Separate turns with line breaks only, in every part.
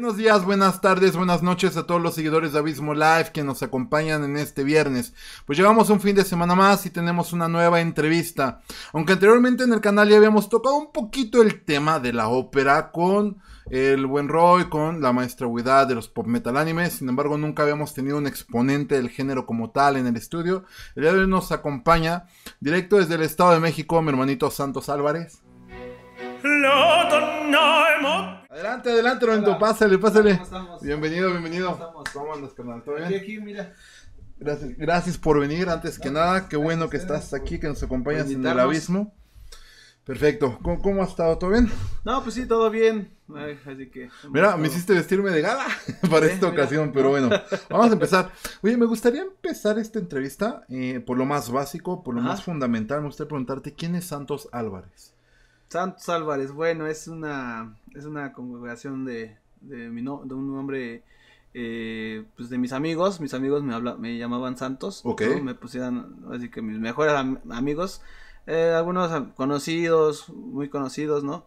Buenos días, buenas tardes, buenas noches a todos los seguidores de Abismo Live que nos acompañan en este viernes. Pues llevamos un fin de semana más y tenemos una nueva entrevista. Aunque anteriormente en el canal ya habíamos tocado un poquito el tema de la ópera con el buen Roy, con la maestra Huidad de los pop metal animes. Sin embargo, nunca habíamos tenido un exponente del género como tal en el estudio. El día de hoy nos acompaña directo desde el Estado de México mi hermanito Santos Álvarez. Adelante, adelante, Lorenzo, pásale, pásale. Bienvenido, bienvenido. ¿Cómo, andas, carnal? bien? Gracias, por venir, antes que nada, qué bueno que estás aquí, que nos acompañas en el abismo. Perfecto. ¿Cómo, has estado? ¿Todo bien?
No, pues sí, todo bien. Mira, me hiciste
vestirme de gala para esta ocasión, pero bueno, vamos a empezar. Oye, me gustaría empezar esta entrevista eh, por lo más básico, por lo más fundamental. Me gustaría preguntarte: ¿quién es Santos Álvarez?
Santos Álvarez, bueno, es una, es una congregación de, de, de un nombre, eh, pues de mis amigos, mis amigos me, habla, me llamaban Santos, Ok. me pusieran, así que mis mejores amigos, eh, algunos conocidos, muy conocidos, ¿no?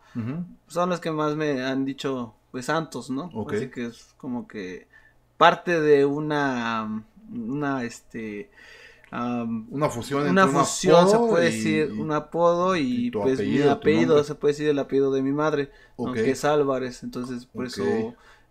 Son los que más me han dicho, pues Santos, ¿no? Así que es como que parte de una, una, este, una fusión una fusión se puede decir un apodo y, pues apellido, mi apellido se puede decir el apellido de mi madre aunque es Álvarez entonces por eso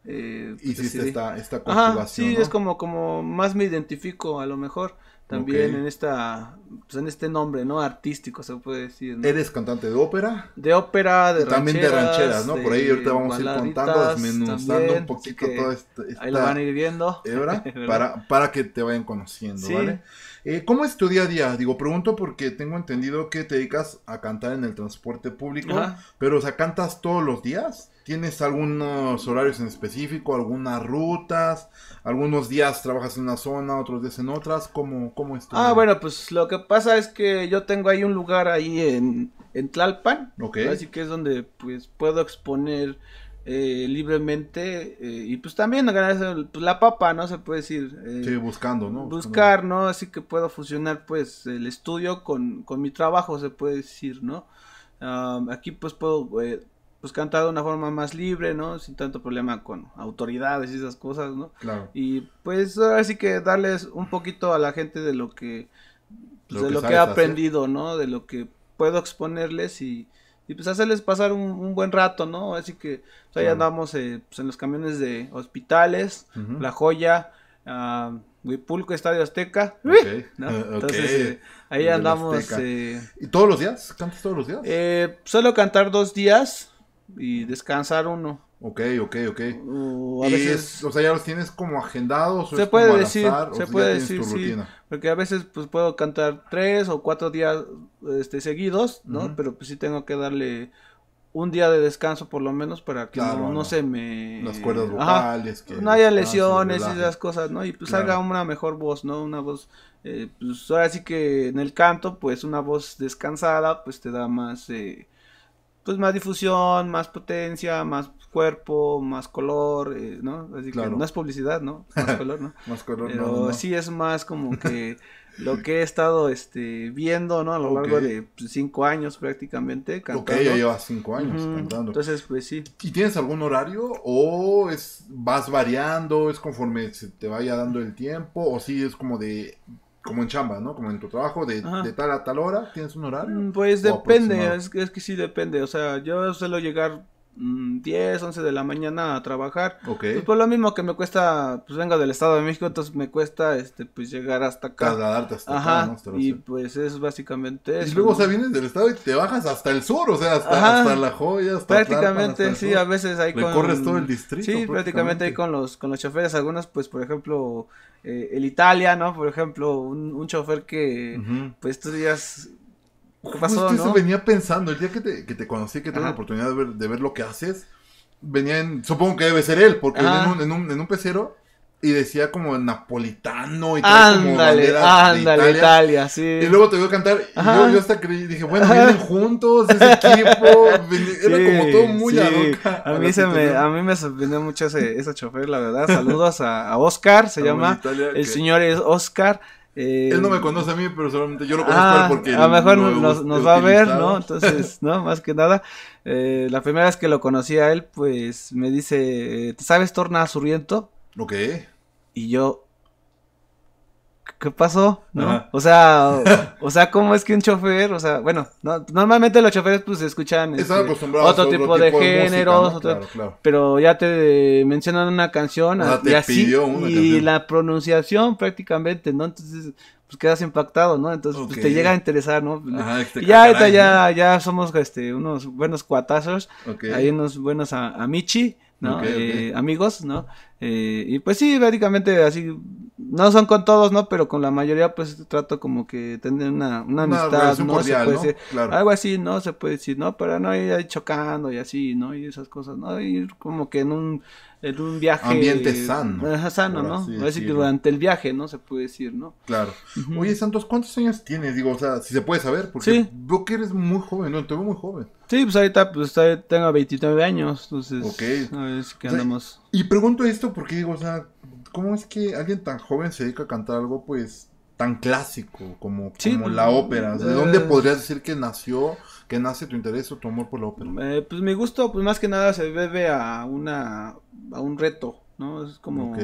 eh, pues, hiciste esta, esta Ajá, sí es
como como más me identifico a lo mejor también en esta pues en este nombre no artístico se puede decir eres
cantante de ópera de ópera de rancheras, también de rancheras no por ahí ahorita vamos a ir contando desmenuzando un poquito toda este, esta, ahí lo van a ir viendo para para que te vayan conociendo vale eh, ¿Cómo es tu día a día? Digo, pregunto porque tengo entendido que te dedicas a cantar en el transporte público, pero o sea, ¿cantas todos los días? ¿Tienes algunos horarios en específico, algunas rutas? ¿Algunos días trabajas en una zona, otros días en otras? ¿Cómo, cómo es tu Ah,
bueno, pues lo que pasa es que yo tengo ahí un lugar ahí en, en Tlalpan, así que es donde pues puedo exponer eh, libremente eh, y pues también pues, la papa, ¿no? Se puede decir. Eh, buscando, ¿no? Buscar, ¿no? Así que puedo fusionar pues el estudio con, mi trabajo, se puede decir, ¿no? aquí pues puedo pues cantar de una forma más libre, ¿no? Sin tanto problema con autoridades y esas cosas, ¿no? Claro. Y pues ahora sí que darles un poquito a la gente de lo que, pues, de lo que he aprendido, ¿no? De lo que puedo exponerles y y pues hacerles pasar un, buen rato, ¿no? Así que pues, ahí andamos eh, pues, en los camiones de hospitales, La Joya, ah, Huipulco, Estadio Azteca. Entonces eh, ahí andamos. Eh, ¿Y todos los días?
¿Cantas todos los días?
solo cantar dos días y descansar uno. Ok, ok, ok.
o sea, ya los tienes como agendados. O se puede decir, se puede decir, sí.
Porque a veces pues puedo cantar tres o cuatro días este, seguidos, ¿no? Pero pues sí tengo que darle un día de descanso por lo menos para que no, se me... Las cuerdas vocales. Que no haya lesiones y esas cosas, ¿no? Y pues salga una mejor voz, ¿no? Una voz... Eh, pues ahora sí que en el canto, pues una voz descansada, pues te da más... Eh, pues más difusión, más potencia, más cuerpo, más color, eh, ¿no? Así que no es publicidad, ¿no? Más color, ¿no? más color, no, no. sí es más como que lo que he estado este, viendo, ¿no? A lo largo de pues, cinco años prácticamente
cantando. Ok, ya llevas cinco años cantando. Entonces, pues sí. ¿Y tienes algún horario o es vas variando, es conforme se te vaya dando el tiempo o sí es como de como en chamba, ¿no? Como en tu trabajo, de, tal a tal hora, ¿tienes un horario? Mm, pues depende, es,
es, que sí depende. O sea, yo suelo llegar 10, mm, 11 de la mañana a trabajar. Ok. Pues por lo mismo que me cuesta, pues vengo del Estado de México, entonces me cuesta, este, pues llegar hasta acá. Y pues es básicamente eso. Y luego, o sea, vienes del Estado y te bajas hasta el
sur, o sea, hasta, hasta La Joya, hasta Prácticamente, Tlalpan, sí, a veces ahí con... corres todo el distrito. Sí, prácticamente, ahí
con los, con los choferes, algunos, pues, por ejemplo, eh, el Italia, ¿no? Por ejemplo, un, chofer que, pues, tú días ¿Qué pasó? venía
pensando. El día que te, que te conocí, que tuve la oportunidad de ver, lo que haces, venía en. Supongo que debe ser él, porque venía en un, en, un, pecero y decía como napolitano y tal. Ándale, como ándale, Italia. sí. Y luego te vio cantar. Y yo, hasta creí, dije, bueno, vienen juntos, ese equipo. Era como todo muy sí. a, mí, se me, a
mí me sorprendió mucho ese,
ese chofer, la verdad. Saludos
a, a Oscar, se llama. el señor es Oscar. Él no me eh, conoce a mí, pero solamente yo lo conozco a él ah, porque. A lo mejor nos, va a ver, ¿no? Entonces, ¿no? Más que nada. Eh, la primera vez que lo conocí a él, pues me dice: ¿Te eh, sabes Torna Surriento? qué? Y yo, ¿qué pasó? ¿No? O sea, o, sea, ¿cómo es que un chofer, o sea, bueno, normalmente los choferes pues escuchan este, otro, tipo, de, género. géneros, pero ya te mencionan una canción y la pronunciación prácticamente, ¿no? Entonces pues quedas impactado, ¿no? Entonces pues, te llega a interesar, ¿no? Este ya ya, ya somos este, unos buenos cuatazos, hay unos buenos a,
¿no? Eh,
amigos, ¿no? Eh, y pues sí, prácticamente así no son con todos, ¿no? Pero con la mayoría, pues trato como que tener una, una amistad, ¿no? Algo así, ¿no? Se puede decir, ¿no? Pero no ir ahí chocando y así, ¿no? Y esas cosas, ¿no? Ir como que en un, en un viaje. Ambiente sano. sano, ¿no? Así decir, que durante el viaje, ¿no? Se puede decir, ¿no?
Claro. Oye, Santos, ¿cuántos años tienes? Digo, o sea, si se puede saber, porque sí. veo que eres muy joven, ¿no? Te veo muy joven.
Sí, pues ahorita pues, tengo 29 años, entonces. Ok. A ver si que
y pregunto esto porque digo, o sea, ¿cómo es que alguien tan joven se dedica a cantar algo, pues, tan clásico como, como pues, la ópera? ¿De dónde eh, podrías decir que nació, que nace tu interés o tu amor por la ópera?
Eh, pues mi gusto, pues más que nada se debe a una, a un reto, ¿no? Es como,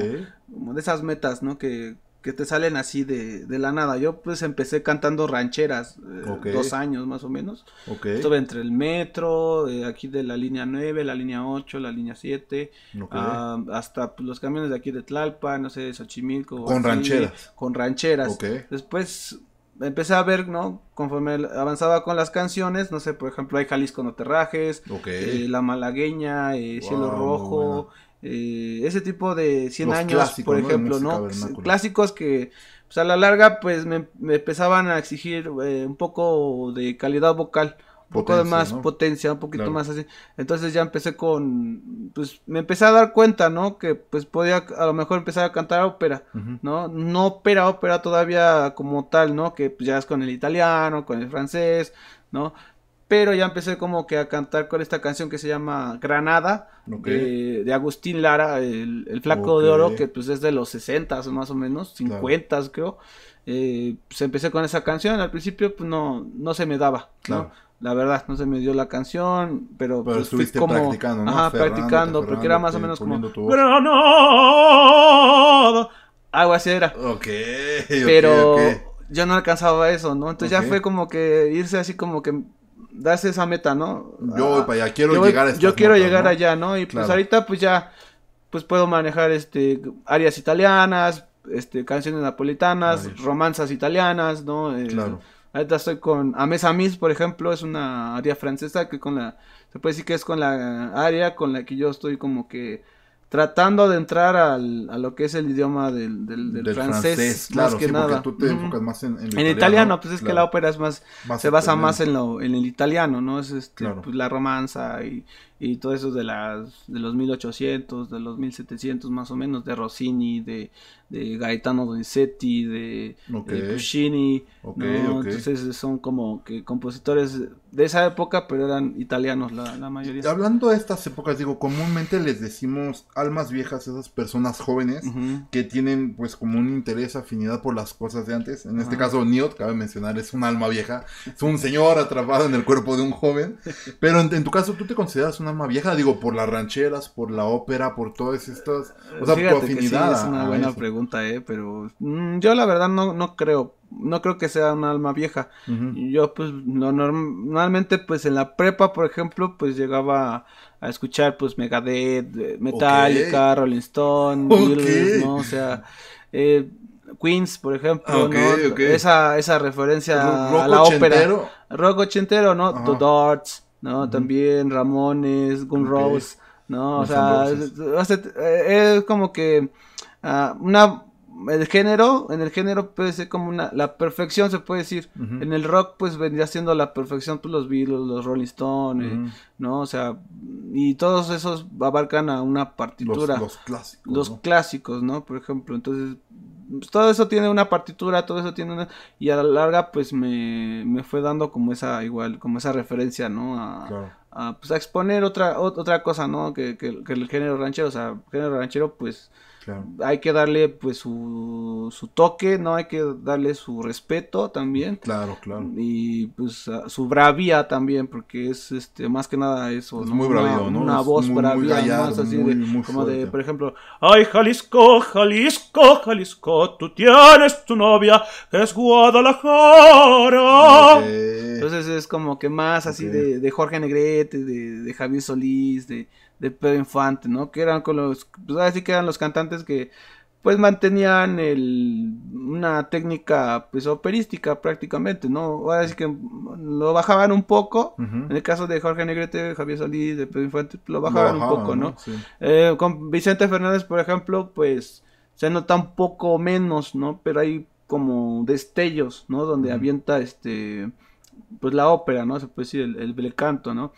como de esas metas, ¿no? Que que te salen así de, la nada. Yo pues empecé cantando rancheras, eh, dos años más o menos. Estuve entre el metro, eh, aquí de la línea 9, la línea 8, la línea 7, ah, hasta pues, los camiones de aquí de Tlalpan, no sé, Xochimilco. Con rancheras. Con rancheras. Después empecé a ver, ¿no? Conforme avanzaba con las canciones, no sé, por ejemplo, hay Jalisco No Terrajes, eh, La Malagueña, Cielo Rojo. Eh, ese tipo de 100 años, por ejemplo, ¿no? Clásicos que pues, a la larga pues me, empezaban a exigir eh, un poco de calidad vocal. Un poco de más potencia, un poquito más así. Entonces ya empecé con, pues me empecé a dar cuenta, ¿no? Que pues podía a lo mejor empezar a cantar ópera, ¿no? No ópera, ópera todavía como tal, ¿no? Que pues, ya es con el italiano, con el francés, ¿no? pero ya empecé como que a cantar con esta canción que se llama Granada,
de,
Agustín Lara, el, Flaco de Oro, que pues es de los 60 más o menos, 50 s creo. Eh, pues empecé con esa canción, al principio pues no, no se me daba, ¿no? La verdad, no se me dio la canción, pero, pues fui como practicando, ¿no? ajá, practicando, porque era más o menos como Granada. Algo así era. pero yo no alcanzaba eso, ¿no? Entonces ya fue como que irse así como que das esa meta, ¿no?
Yo voy para allá, ah, quiero llegar a Yo quiero llegar allá, ¿no? Y pues
ahorita pues ya pues puedo manejar este áreas italianas, este canciones napolitanas, romanzas italianas, ¿no? Eh, claro. Ahorita estoy con Ames Amis, por ejemplo, es una área francesa que con la se puede decir que es con la área con la que yo estoy como que tratando de entrar al, a lo que es el idioma del, del, francés, más que nada. Tú te enfocas
más en, en, italiano, pues es que la ópera es más, se basa más en,
lo, en el italiano, ¿no? Es este, pues, la romanza y y todo eso de las de los 1800, de los 1700 más o menos, de Rossini, de, de Gaetano Donizetti, de, de Puccini, entonces son como que compositores de esa época, pero eran italianos la, mayoría.
Hablando de estas épocas, digo, comúnmente les decimos almas viejas esas personas jóvenes que tienen pues como un interés, afinidad por las cosas de antes, en este caso Niot... cabe mencionar, es un alma vieja, es un señor atrapado en el cuerpo de un joven, pero en, tu caso tú te consideras una alma vieja? Digo, por las rancheras, por la ópera, por todas estas... O sea, Fíjate sí, es una buena
pregunta, ¿eh? Pero
mm, yo la verdad no, no creo,
no creo que sea un alma vieja. Yo pues no, normalmente pues en la prepa, por ejemplo, pues llegaba a escuchar pues Megadeth, eh, Metallica, Rolling Stone, ¿no? O sea, eh, Queens, por ejemplo, ¿no? Esa, referencia a la ópera. Rock ochentero, ¿no? The Darts. ¿no? También Ramones, Gunrose, Rose, ¿no? O sea, eh, es, como que ah, una el género, en el género puede ser como una, la perfección se puede decir. En el rock pues vendría siendo la perfección pues los Beatles, los Rolling Stones, ¿no? O sea, y todos esos abarcan a una partitura. Los, clásicos. Los clásicos, ¿no? Por ejemplo, entonces pues, todo eso tiene una partitura, todo eso tiene una... Y a la larga, pues me, me fue dando como esa, igual, como esa referencia, ¿no? A, pues, a exponer otra, otra cosa, ¿no? Que, que, que, el género ranchero, o sea, género ranchero, pues hay que darle pues su, toque, ¿no? Hay que darle su respeto también. Claro, claro. Y pues su bravía también, porque es este más que nada eso. Es muy una, voz bravía, más así como de, por ejemplo, ay Jalisco, Jalisco, Jalisco, tú tienes tu novia, es Guadalajara. Entonces es como que más así de, Jorge Negrete, de Javier Solís, de de Pedro Infante, ¿no? Que eran con los, pues así que eran los cantantes que pues mantenían el, una técnica pues operística prácticamente, ¿no? Ahora sí que lo bajaban un poco, en el caso de Jorge Negrete, Javier Solís, de Pedro Infante, lo bajaban, un poco, ¿no? Eh, con Vicente Fernández, por ejemplo, pues se nota un poco menos, ¿no? Pero hay como destellos, ¿no? Donde avienta este pues la ópera, ¿no? Se puede decir el, canto, ¿no?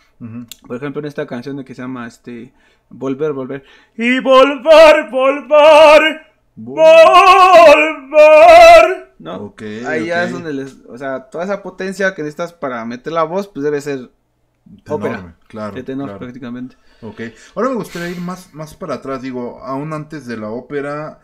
Por ejemplo, en esta canción de que se llama este Volver, volver y volver, volver, volver. ¿No? Ahí ya es donde o sea, toda esa potencia que necesitas para meter la voz, pues debe ser
ópera, claro, de tenor prácticamente. Ok. Ahora me gustaría ir más más para atrás, digo, aún antes de la ópera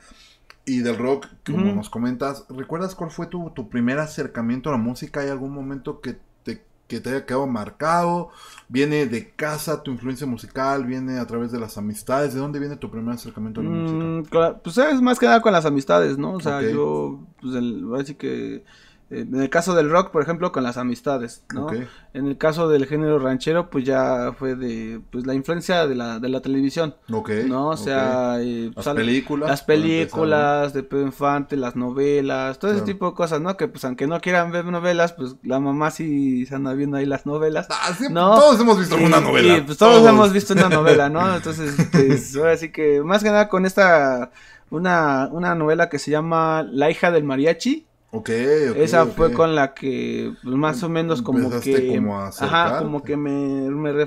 y del rock, como nos comentas, ¿recuerdas cuál fue tu, primer acercamiento a la música? ¿Hay algún momento que te, te haya quedado marcado? ¿Viene de casa tu influencia musical? ¿Viene a través de las amistades? ¿De dónde viene tu primer acercamiento a la mm,
música? Pues es más que nada con las amistades, ¿no? O sea, yo, pues el, así que en el caso del rock, por ejemplo, con las amistades, ¿no? En el caso del género ranchero, pues ya fue de pues la influencia de la, de la televisión. ¿No? O sea, las películas. Las películas de Pedro Infante, las novelas, todo ese tipo de cosas, ¿no? Que pues aunque no quieran ver novelas, pues la mamá sí se anda viendo ahí las novelas. Ah,
¿no? Todos hemos visto alguna novela. sí, pues todos, hemos visto una novela, ¿no? Entonces, pues,
así que más que nada con esta una, una novela que se llama La hija del mariachi.
Esa fue con
la que más o menos como que em, como ajá, como que me me,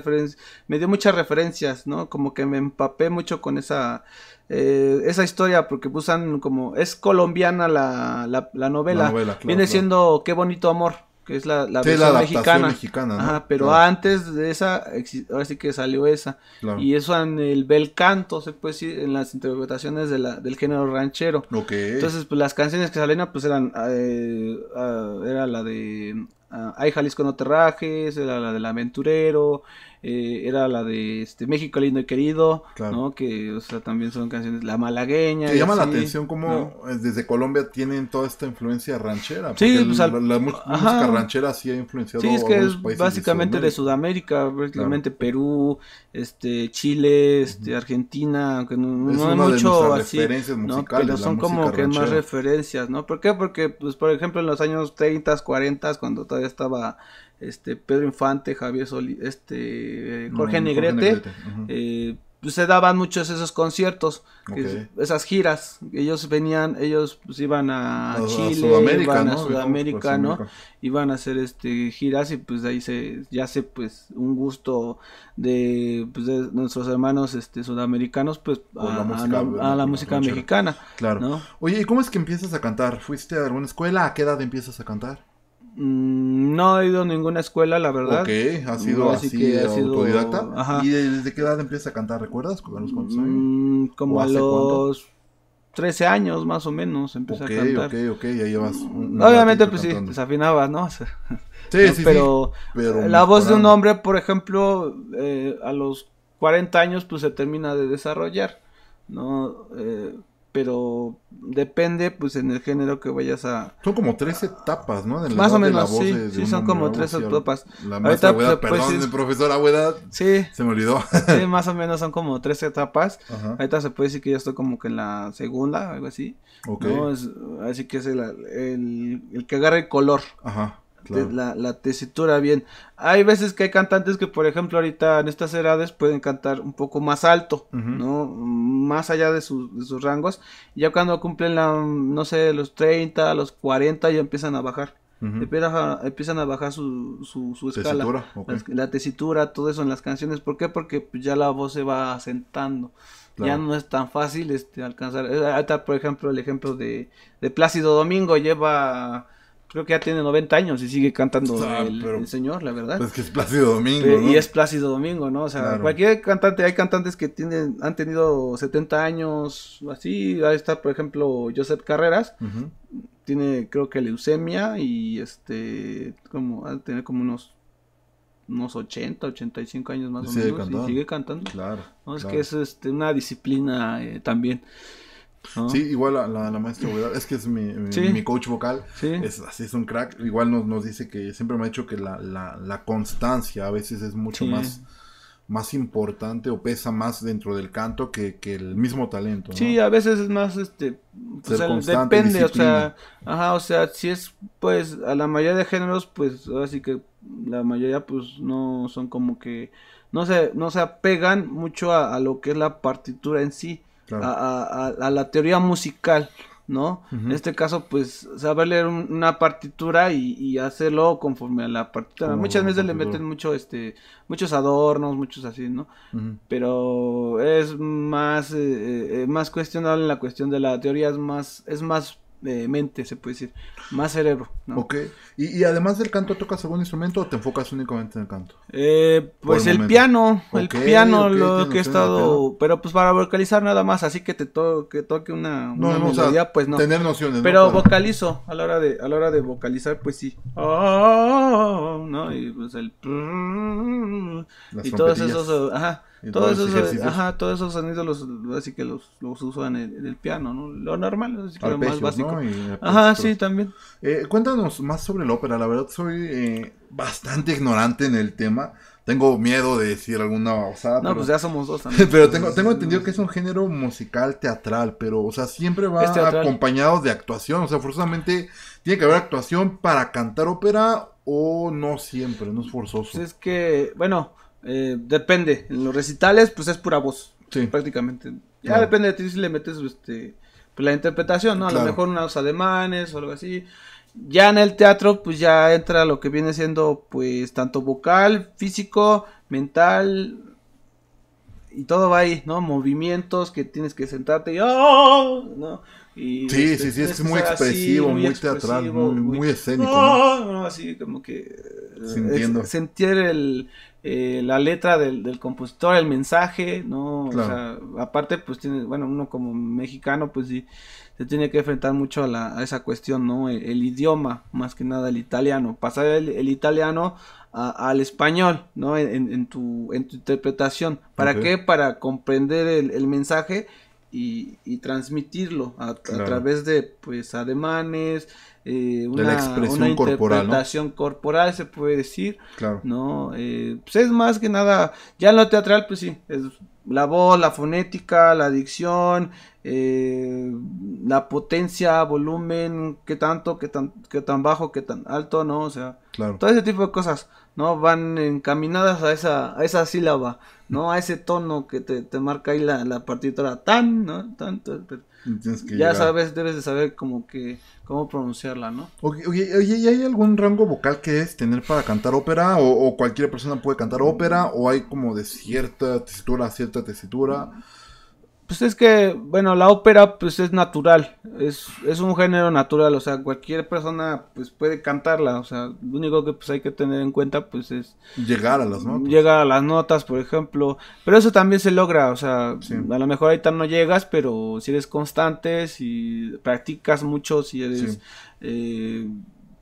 me dio muchas referencias, ¿no? Como que me empapé mucho con esa eh, esa historia porque usan pues, como es colombiana la, la, novela. Viene siendo Qué bonito amor que es la, la versión mexicana. mexicana pero antes de esa, ahora sí que salió esa. Y eso en el bel canto, se puede decir, en las interpretaciones de la, del género ranchero. Entonces, pues las canciones que salían, pues eran, eh, ah, era la de ah, Ay Jalisco no te rajes, era la del aventurero, eh, era la de este México lindo y querido, Que, o sea, también son canciones, la malagueña. Te llama la atención cómo
desde Colombia tienen toda esta influencia ranchera. Sí, pues, la, música ranchera sí ha influenciado. Sí, es que es básicamente de
Sudamérica, básicamente Perú, este, Chile, este, Argentina, aunque no, hay mucho así, pero son como que más referencias, ¿no? ¿Por qué? Porque, pues, por ejemplo, en los años 30, 40, cuando todavía estaba este Pedro Infante, Javier Solís, este eh, Jorge, Negrete, eh, pues, se daban muchos esos conciertos, esas giras, ellos venían, ellos pues, iban a, Chile, iban a Sudamérica, Iban a hacer este giras y pues de ahí se ya se pues un gusto de, pues, nuestros hermanos este sudamericanos pues a, la música, mexicana. Claro. Oye, ¿y cómo es que empiezas a cantar?
¿Fuiste a alguna escuela? ¿A qué edad empiezas a cantar?
Mm, no he ido a ninguna escuela, la verdad. Ok, ha sido así, ha sido... autodidacta. Ajá. ¿Y
desde qué edad empiezas a cantar? ¿Recuerdas? Mm, como a los
trece 13 años más o menos empecé a cantar. Ok,
ok, ya llevas. Un, Obviamente,
pues sí, desafinabas, pues, ¿no? sí, sí, pero, sí, pero la voz de un hombre, por ejemplo, eh, a los 40 años, pues se termina de desarrollar, ¿no? Eh, pero depende pues en el género que vayas a
son como tres etapas no más o menos sí, sí son como tres etapas la Ahorita, pues, pues, perdón el profesor Agüedad. sí se me olvidó
sí más o menos son como tres etapas Ajá. ahorita se puede decir que yo estoy como que en la segunda algo así así que es el, el, el que agarre el color Ajá la, tesitura bien. Hay veces que hay cantantes que, por ejemplo, ahorita en estas edades pueden cantar un poco más alto, ¿no? Más allá de, sus rangos. Ya cuando cumplen, la, no sé, los 30, los 40, ya empiezan a bajar. empiezan, a, bajar su, su, escala. la, tesitura, todo eso en las canciones. ¿Por qué? Porque pues, ya la voz se va asentando. Ya no es tan fácil este, alcanzar. Eh, ahorita, por ejemplo, el ejemplo de, de Plácido Domingo lleva creo que ya tiene 90 años y sigue cantando ah, el, señor, la verdad. Pues que es Plácido Domingo. Y es Plácido Domingo, ¿no? O sea, cualquier cantante, hay cantantes que tienen, han tenido 70 años, así. Ahí está, por ejemplo, Joseph Carreras. Tiene, creo que leucemia y este, como, ha tener como unos unos 80, 85 años más o menos y sigue cantando. Claro. Es que es este, una disciplina eh, también.
Sí, igual la, maestra es que es mi, coach vocal, es, así es un crack, igual nos, nos dice que siempre me ha dicho que la, la, constancia a veces es mucho más más importante o pesa más dentro del canto que, el mismo talento. Sí,
a veces es más, este, o depende, o sea, ajá, o sea, si es, pues, a la mayoría de géneros, pues, así que la mayoría, pues, no son como que, no se, no se apegan mucho a lo que es la partitura en sí, a, la teoría musical, ¿no? En este caso, pues saber leer una partitura y, hacerlo conforme a la partitura. Muchas veces le meten mucho, este, muchos adornos, muchos así, ¿no? Pero es más, eh, eh, eh, más cuestionable la cuestión de la teoría, es más, es más de mente, se puede decir, más cerebro.
Ok, ¿Y, además del canto tocas algún instrumento o te enfocas únicamente en el canto?
Eh, pues el, piano, el piano lo que he estado, pero pues para vocalizar nada más, así que te to que toque una, no, pues no. Tener nociones. Pero vocalizo, a la hora de a la hora de vocalizar, pues sí. Oh, y pues el... y todos esos... Ajá todos, esos, todos esos sonidos los, así que los, en, el, piano, ¿no? Lo normal,
así que lo más básico. ajá, sí, también. Eh, cuéntanos más sobre la ópera, la verdad soy eh, bastante ignorante en el tema. Tengo miedo de decir alguna babosada. No, pues ya somos dos también. pero tengo, tengo entendido que es un género musical teatral, pero, o sea, siempre va acompañado de actuación. O sea, forzosamente tiene que haber actuación para cantar ópera o no siempre, no es forzoso. Pues
es que, bueno, eh, depende. En los recitales, pues es pura voz. Prácticamente. Ya depende de ti si le metes este, pues, la interpretación, ¿no? A lo mejor unos alemanes o algo así. Ya en el teatro, pues ya entra lo que viene siendo, pues, tanto vocal, físico, mental. Y todo va ahí, ¿no? Movimientos que tienes que sentarte y ¡oh! Y, sí, este, sí, sí, es muy expresivo, muy, teatral, muy, escénico. Oh", así como que sentir el, eh, la letra del, del, compositor, el mensaje, ¿no? O sea, aparte, pues tiene, bueno, uno como mexicano, pues sí, se tiene que enfrentar mucho a, la, a esa cuestión, ¿no? E, el, idioma, más que nada el italiano, pasar el, italiano al español, ¿no? En, tu, en tu interpretación. ¿Para qué? Para comprender el, el mensaje y, transmitirlo a, través de pues ademanes, eh, una, interpretación corporal, se puede decir, claro. ¿no? Eh, pues es más que nada, ya en lo teatral pues sí, es la voz, la fonética, la dicción, eh, la potencia, volumen, qué tanto, qué tan, qué tan bajo, qué tan alto, ¿no? O sea, todo ese tipo de cosas, ¿no? Van encaminadas a esa, a esa sílaba. ¿no? A ese tono que te, marca ahí la, la, partitura tan, ¿no?
Tan, que ya
sabes, debes de saber como que cómo pronunciarla, ¿no?
Oye, ¿y hay algún rango vocal que es tener para cantar ópera? ¿O, cualquier persona puede cantar ópera? ¿O hay como de cierta tesitura cierta tesitura? Pues es que, bueno,
la ópera pues es natural, es, es, un género natural, o sea, cualquier persona pues puede cantarla, o sea, lo único que pues hay que tener en cuenta pues es... Llegar a las notas. Llegar a las notas, por ejemplo, pero eso también se logra, o sea, a lo mejor ahorita no llegas, pero si eres constante, si practicas mucho, si eres... Eh,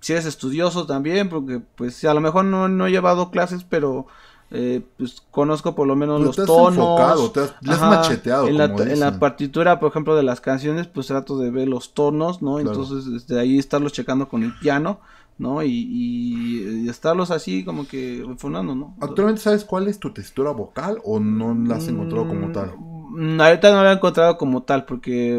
si eres estudioso también, porque pues a lo mejor no, no he llevado clases, pero eh, pues conozco por lo menos pues, los tonos. Enfocado, te has, En, la, partitura, por ejemplo, de las canciones, pues trato de ver los tonos, ¿no? Entonces, desde ahí estarlos checando con el piano, ¿no? Y, estarlos así como que funando ¿no?
¿Actualmente sabes cuál es tu textura vocal o no la has encontrado como tal? Mm, Mm, ahorita no lo he encontrado como tal,
porque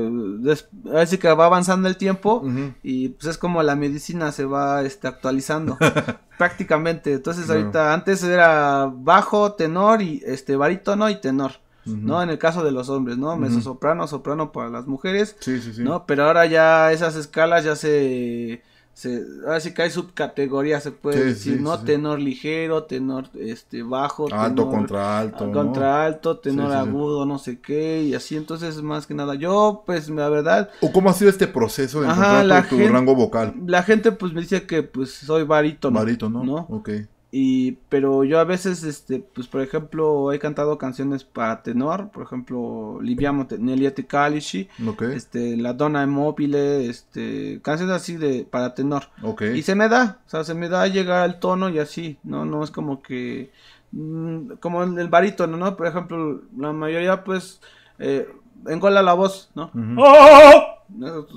así que va avanzando el tiempo y pues es como la medicina se va este, actualizando prácticamente. Entonces ahorita antes era bajo, tenor y este barítono y tenor. ¿no? En el caso de los hombres, ¿no? Mezosoprano, soprano, soprano para las mujeres, sí, sí, sí. ¿no? Pero ahora ya esas escalas ya se se, ahora sí que hay subcategorías, se puede decir, ¿no? tenor ligero, tenor este bajo, alto tenor, contra alto, contra alto, tenor agudo, no sé qué, y así entonces más que nada yo, pues la
verdad. ¿O cómo ha sido este proceso de encontrar tu, rango vocal?
La gente pues me dice que pues soy barítono. Barítono, ¿no? Ok. Y, pero yo a veces, este, pues por ejemplo, he cantado canciones para tenor, por ejemplo, Liviamo Neliate Calici, este, La Donna Immobile, este, canciones así de, para tenor. Y se me da, o sea, se me da llegar al tono y así, ¿no? No es como que, mm, como el, barítono, ¿no? Por ejemplo, la mayoría, pues, eh, engola la voz, ¿no?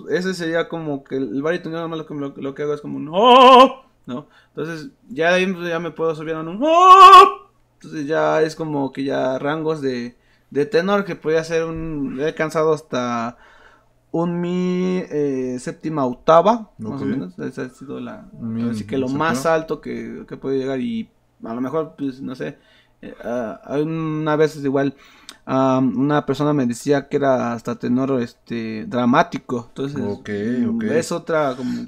Ese sería como que el barítono, nada más lo que, lo, que hago es como un ¡Oh! ¿no? Entonces, ya ya me puedo subir a un... ¡Oh! Entonces ya es como que ya rangos de, tenor que podía ser un... He alcanzado hasta un mi eh, séptima octava, más o menos. así que lo más alto que, que puede llegar y a lo mejor, pues, no sé Ah, una vez igual una persona me decía que era hasta tenor
este dramático entonces es otra como,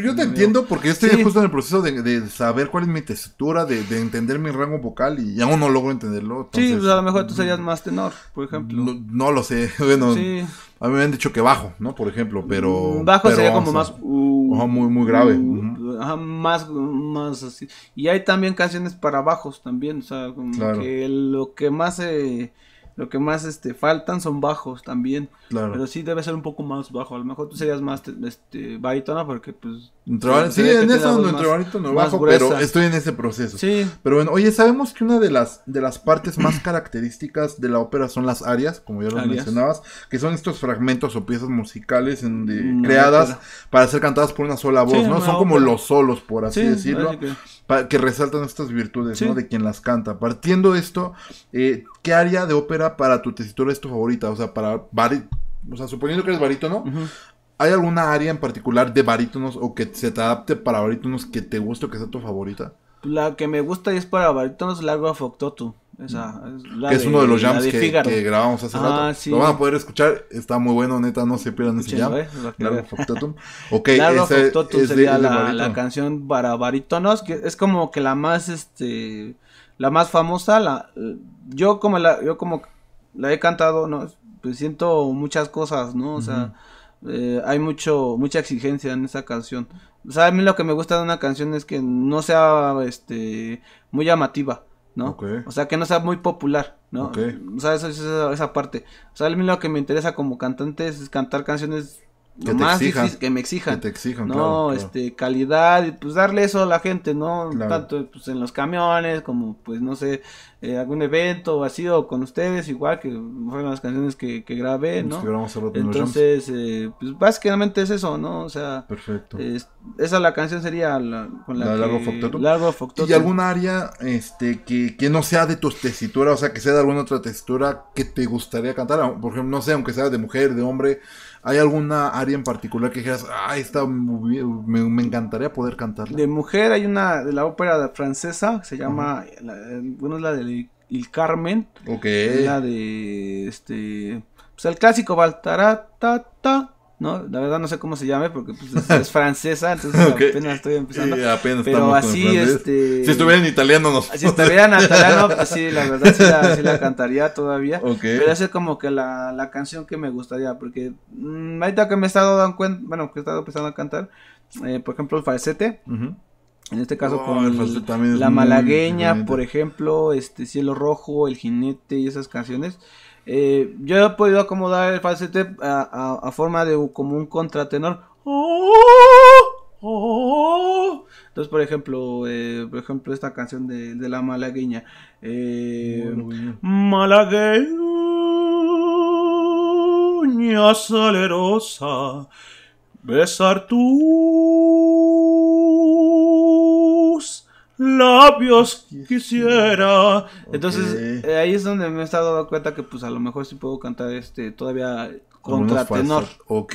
yo, te, entiendo porque yo estoy justo en el proceso de, saber cuál es mi textura de, entender mi rango vocal y aún no logro entenderlo sí pues, a lo mejor tú mm, serías más tenor por ejemplo no, lo sé bueno sí. A mí me han dicho que bajo, ¿no? Por ejemplo, pero. Mm, bajo sería como más. muy, muy uh, grave. Uh,
más, más así. Y hay también canciones para bajos también, o sea, como que lo que más lo que más este, faltan son bajos también. Pero sí debe ser un poco más bajo. A lo mejor tú serías más este, baritona porque pues... sí, en eso entre barítono bajo, pero estoy en ese proceso. Sí. Pero bueno,
oye, sabemos que una de las, de las partes más características de la ópera son las arias, como ya lo mencionabas, que son estos fragmentos o piezas musicales mm, creadas para ser cantadas por una sola voz, ¿no? Son como los solos, por así decirlo que resaltan estas virtudes de quien las canta. Partiendo esto, eh, ¿qué área de ópera para tu tesitura es tu favorita? O sea, para o sea, suponiendo que eres barítono, ¿hay alguna área en particular de barítonos o que se te adapte para barítonos que te guste o que sea tu favorita?
La que me gusta es para barítonos largo a Foctotu. Mm. es que uno de los jams que, grabamos hace ah, rato. Lo van a
poder escuchar, está muy bueno, neta, no se pierdan ese jam. Eh, sería la,
canción para barítonos, que es como que la más, este, la más famosa. La, yo como la, yo como la he cantado, no, pues siento muchas cosas, ¿no? Eh, hay mucho, mucha exigencia en esa canción. a mí lo que me gusta de una canción es que no sea, este, muy llamativa. ¿no? O sea, que no sea muy popular, ¿no? O sea, eso, esa parte. O sea, a mí lo que me interesa como cantante es cantar canciones que te exijan, que me exijan. Que te
exijan, No, este,
Calidad... Y pues darle eso a la gente, ¿no? Tanto pues, en los camiones, como pues no sé, eh, algún evento o así, o con ustedes, igual que fueron las canciones que, que grabé, ¿no? Entonces,
eh, pues
básicamente es eso, ¿no? O sea, Perfecto. esa la canción sería la, con la, largo, factor ¿Y algún
área este, que, que no sea de tus tesitura, o sea, que sea de alguna otra tesitura que te gustaría cantar? Por ejemplo, no sé, aunque sea de mujer, de hombre ¿Hay alguna área en particular que dijeras, ah, esta me, encantaría poder cantarla?
De mujer hay una de la ópera francesa, se llama, bueno, es la de Il Carmen. Ok. la de, este, pues el clásico, Baltaratata. ¿no? La verdad no sé cómo se llame porque pues, es, francesa, entonces apenas estoy empezando. a apenas pero así, este... Si estuviera en italiano Si estuviera en italiano, pues sí, la verdad sí la, sí la cantaría todavía. Pero esa es como que la, la, canción que me gustaría porque mm, ahorita que me he estado dando cuenta, bueno, que he estado empezando a cantar, eh, por ejemplo, el falsete. En este caso oh, con la malagueña, por ejemplo, este Cielo Rojo, El Jinete y esas canciones. Eh, yo he podido acomodar el falsete a, forma de como un contratenor. Entonces, por ejemplo, eh, por ejemplo, esta canción de, la malagueña. Eh, malagueña salerosa, besar Tú labios quisiera. Entonces, eh, ahí es donde me he estado dando cuenta que pues a lo mejor sí puedo cantar este todavía contra tenor.
Ok,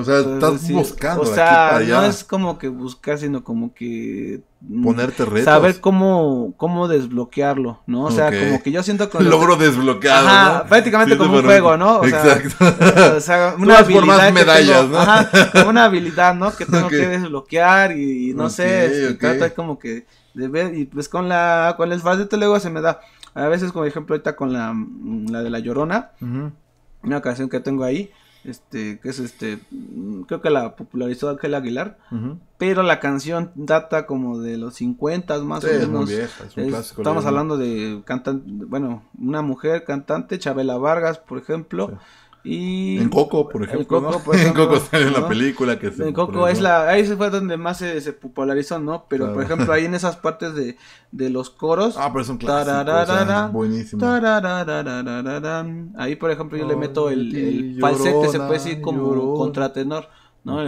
o sea, estás buscando. O sea, no es
como que buscar, sino como que mm, ponerte retos. Saber cómo, cómo desbloquearlo, ¿no? O sea, como que yo siento que. logro
desbloquearlo prácticamente como un juego, ¿no? Exacto.
o sea, una habilidad. más medallas, ¿no? como una habilidad, ¿no? Que tengo que desbloquear y, no sé. sé, es este, como que de ver, y pues con la con el falsete este luego se me da. A veces, como ejemplo, ahorita con la, mm, la de La Llorona, una canción que tengo ahí, este, que es este, mm, creo que la popularizó Ángel Aguilar, pero la canción data como de los 50 más o menos. Es vieja, es un clásico estamos hablando de cantante, bueno, una mujer cantante, Chabela Vargas, por ejemplo en Coco,
por ejemplo. En Coco, en la película que En Coco es la.
Ahí fue donde más se, popularizó, ¿no? Pero por ejemplo, ahí en esas partes de, los coros. Ah, pero son Buenísimo. Ahí, por ejemplo, yo le meto el, falsete, se puede decir como contratenor, ¿no?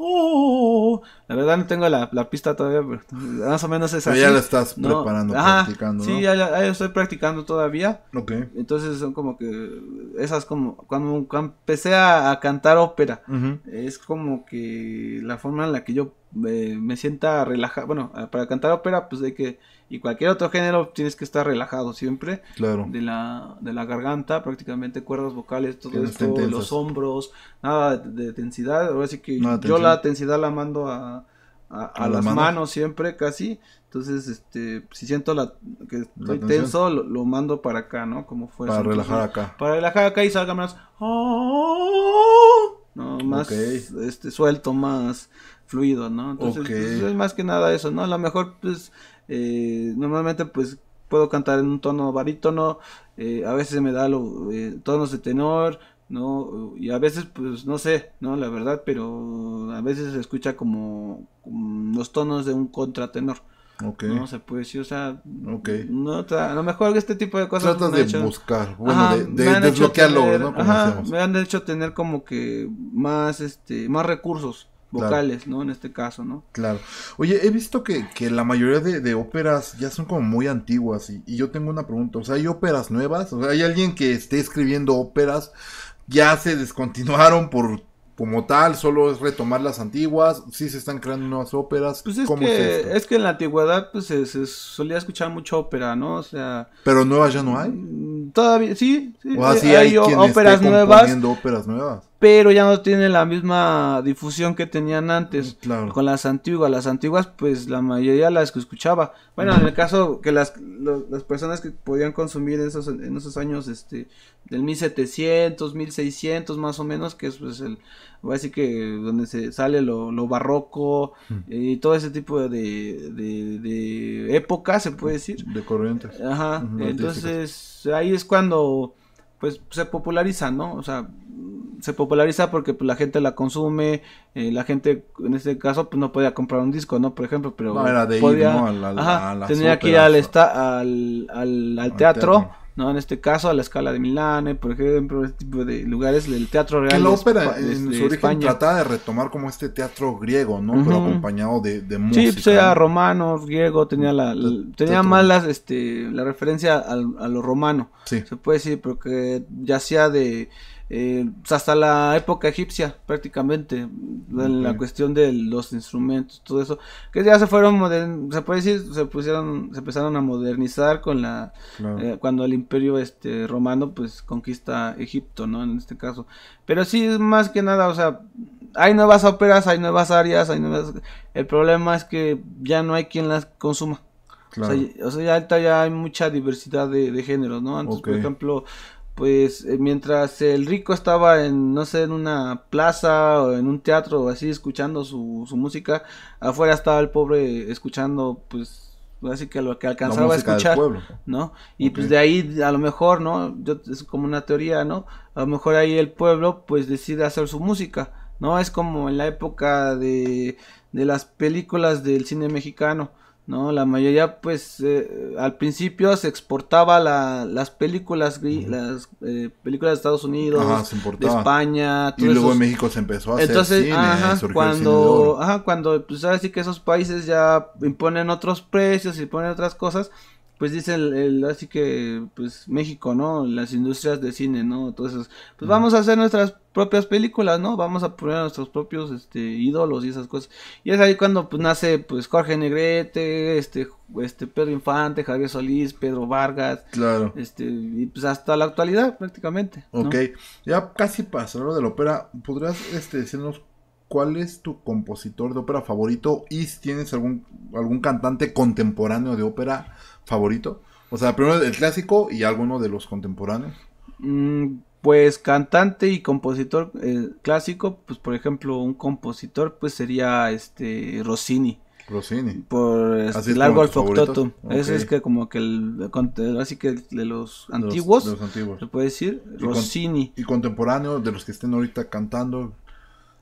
Oh, la verdad no tengo la, pista todavía, pero más o menos es pero así. ya la estás preparando, practicando, Sí, ya, ya, estoy practicando todavía. Ok. Entonces son como que esas como cuando, empecé a, cantar ópera, es como que la forma en la que yo eh, me sienta relajado, bueno, para cantar ópera pues hay que y cualquier otro género tienes que estar relajado siempre. Claro. De la, de la garganta, prácticamente cuerdas vocales, todo esto, los hombros, nada de, tensidad. Ahora sí que yo la tensidad la mando a, a, las manos. siempre, casi. Entonces, este, si siento la, que estoy tenso, lo, mando para acá, ¿no? Como fuera para relajar acá. Para relajar acá y salga más. ¡ah! No, más este, suelto, más fluido, ¿no? Entonces, pues, es más que nada eso, ¿no? A lo mejor, pues, eh, normalmente pues puedo cantar en un tono barítono, eh, a veces me da lo, eh, tonos de tenor, ¿no? Y a veces, pues no sé, ¿no? La verdad, pero a veces se escucha como, mm, los tonos de un contratenor. Okay. No se puede sí o sea, a lo mejor este tipo de cosas. tratan de buscar, bueno, de, ¿no? me han hecho tener como que más, este,
más recursos vocales,
¿no? En este caso, ¿no? Claro.
Oye, he visto que, que la mayoría de, óperas ya son como muy antiguas y, y, yo tengo una pregunta, o sea, ¿hay óperas nuevas? O sea, ¿hay alguien que esté escribiendo óperas? ¿Ya se descontinuaron por como tal? ¿Solo es retomar las antiguas? ¿Sí se están creando nuevas óperas? Pues es, que,
es, que en la antigüedad pues se, solía escuchar mucha ópera, ¿no? O sea...
¿Pero nuevas ya no hay? Mm, todavía, sí. sí o sea, sí hay, hay óperas, nuevas, óperas nuevas
pero ya no tiene la misma difusión que tenían antes mm, claro. con las antiguas. Las antiguas, pues la mayoría las que escuchaba. Bueno, en el caso que las, personas que podían consumir esos, en esos años este, del 1700, 1600 más o menos, que es pues el, voy a decir que donde se sale lo, barroco eh, y todo ese tipo de, de, de época, se puede decir. De corrientes. Ajá, entonces ahí es cuando pues se populariza, ¿no? O sea, se populariza porque pues, la gente la consume, eh, la gente en este caso pues no podía comprar un disco, ¿no? Por ejemplo, pero no, podía, tenía que ir al, al, al, teatro ¿no? En este caso, a la escala de Milán, eh, por ejemplo, este tipo de lugares, el teatro real. Que la ópera en este, su origen trataba
de retomar como este teatro griego, ¿no? Pero acompañado de, música. Sí, pues, sea
romano, griego, tenía la, tenía más las, este, la referencia al, a lo romano. Sí. Se puede decir, que ya sea de eh, pues, hasta la época egipcia prácticamente en la cuestión de los instrumentos todo eso que ya se fueron modern, se puede decir se pusieron se empezaron a modernizar con la eh, cuando el imperio este romano pues conquista Egipto no en este caso pero sí más que nada o sea hay nuevas óperas hay nuevas áreas hay nuevas el problema es que ya no hay quien las consuma o, sea, o sea ya, hay mucha diversidad de, géneros no antes por ejemplo pues eh, mientras el rico estaba en, no sé, en una plaza o en un teatro así, escuchando su, música, afuera estaba el pobre escuchando, pues, así que lo que alcanzaba a escuchar, ¿no? Y pues de ahí a lo mejor, ¿no? Yo, es como una teoría, ¿no? A lo mejor ahí el pueblo pues decide hacer su música, ¿no? Es como en la época de las películas del cine mexicano, ¿no? La mayoría, pues, eh, al principio se exportaba la, las películas, las eh, películas de Estados Unidos, de España, todo Y luego en México se empezó a hacer Entonces, cuando, ajá, cuando, pues, ahora que esos países ya imponen otros precios y ponen otras cosas, pues dice el, así que pues México, ¿no? Las industrias de cine, ¿no? Todas esas, pues vamos a hacer nuestras propias películas, ¿no? Vamos a poner nuestros propios este ídolos y esas cosas. Y es ahí cuando pues nace pues Jorge Negrete, este este Pedro Infante, Javier Solís, Pedro Vargas. Claro. Este y pues hasta la
actualidad prácticamente. Ok. Ya casi pasó lo de la ópera, ¿podrías este decirnos ¿Cuál es tu compositor de ópera favorito? ¿Y si tienes algún, algún cantante contemporáneo de ópera favorito? O sea, primero el clásico y alguno de los contemporáneos. Mm, pues cantante y compositor eh, clásico, pues por ejemplo,
un compositor pues sería este Rossini. Rossini. Por este, largo el Ese es que como que el, así que de los antiguos. De los, antiguos. Se puede
decir Rossini. y contemporáneo de los que estén ahorita cantando.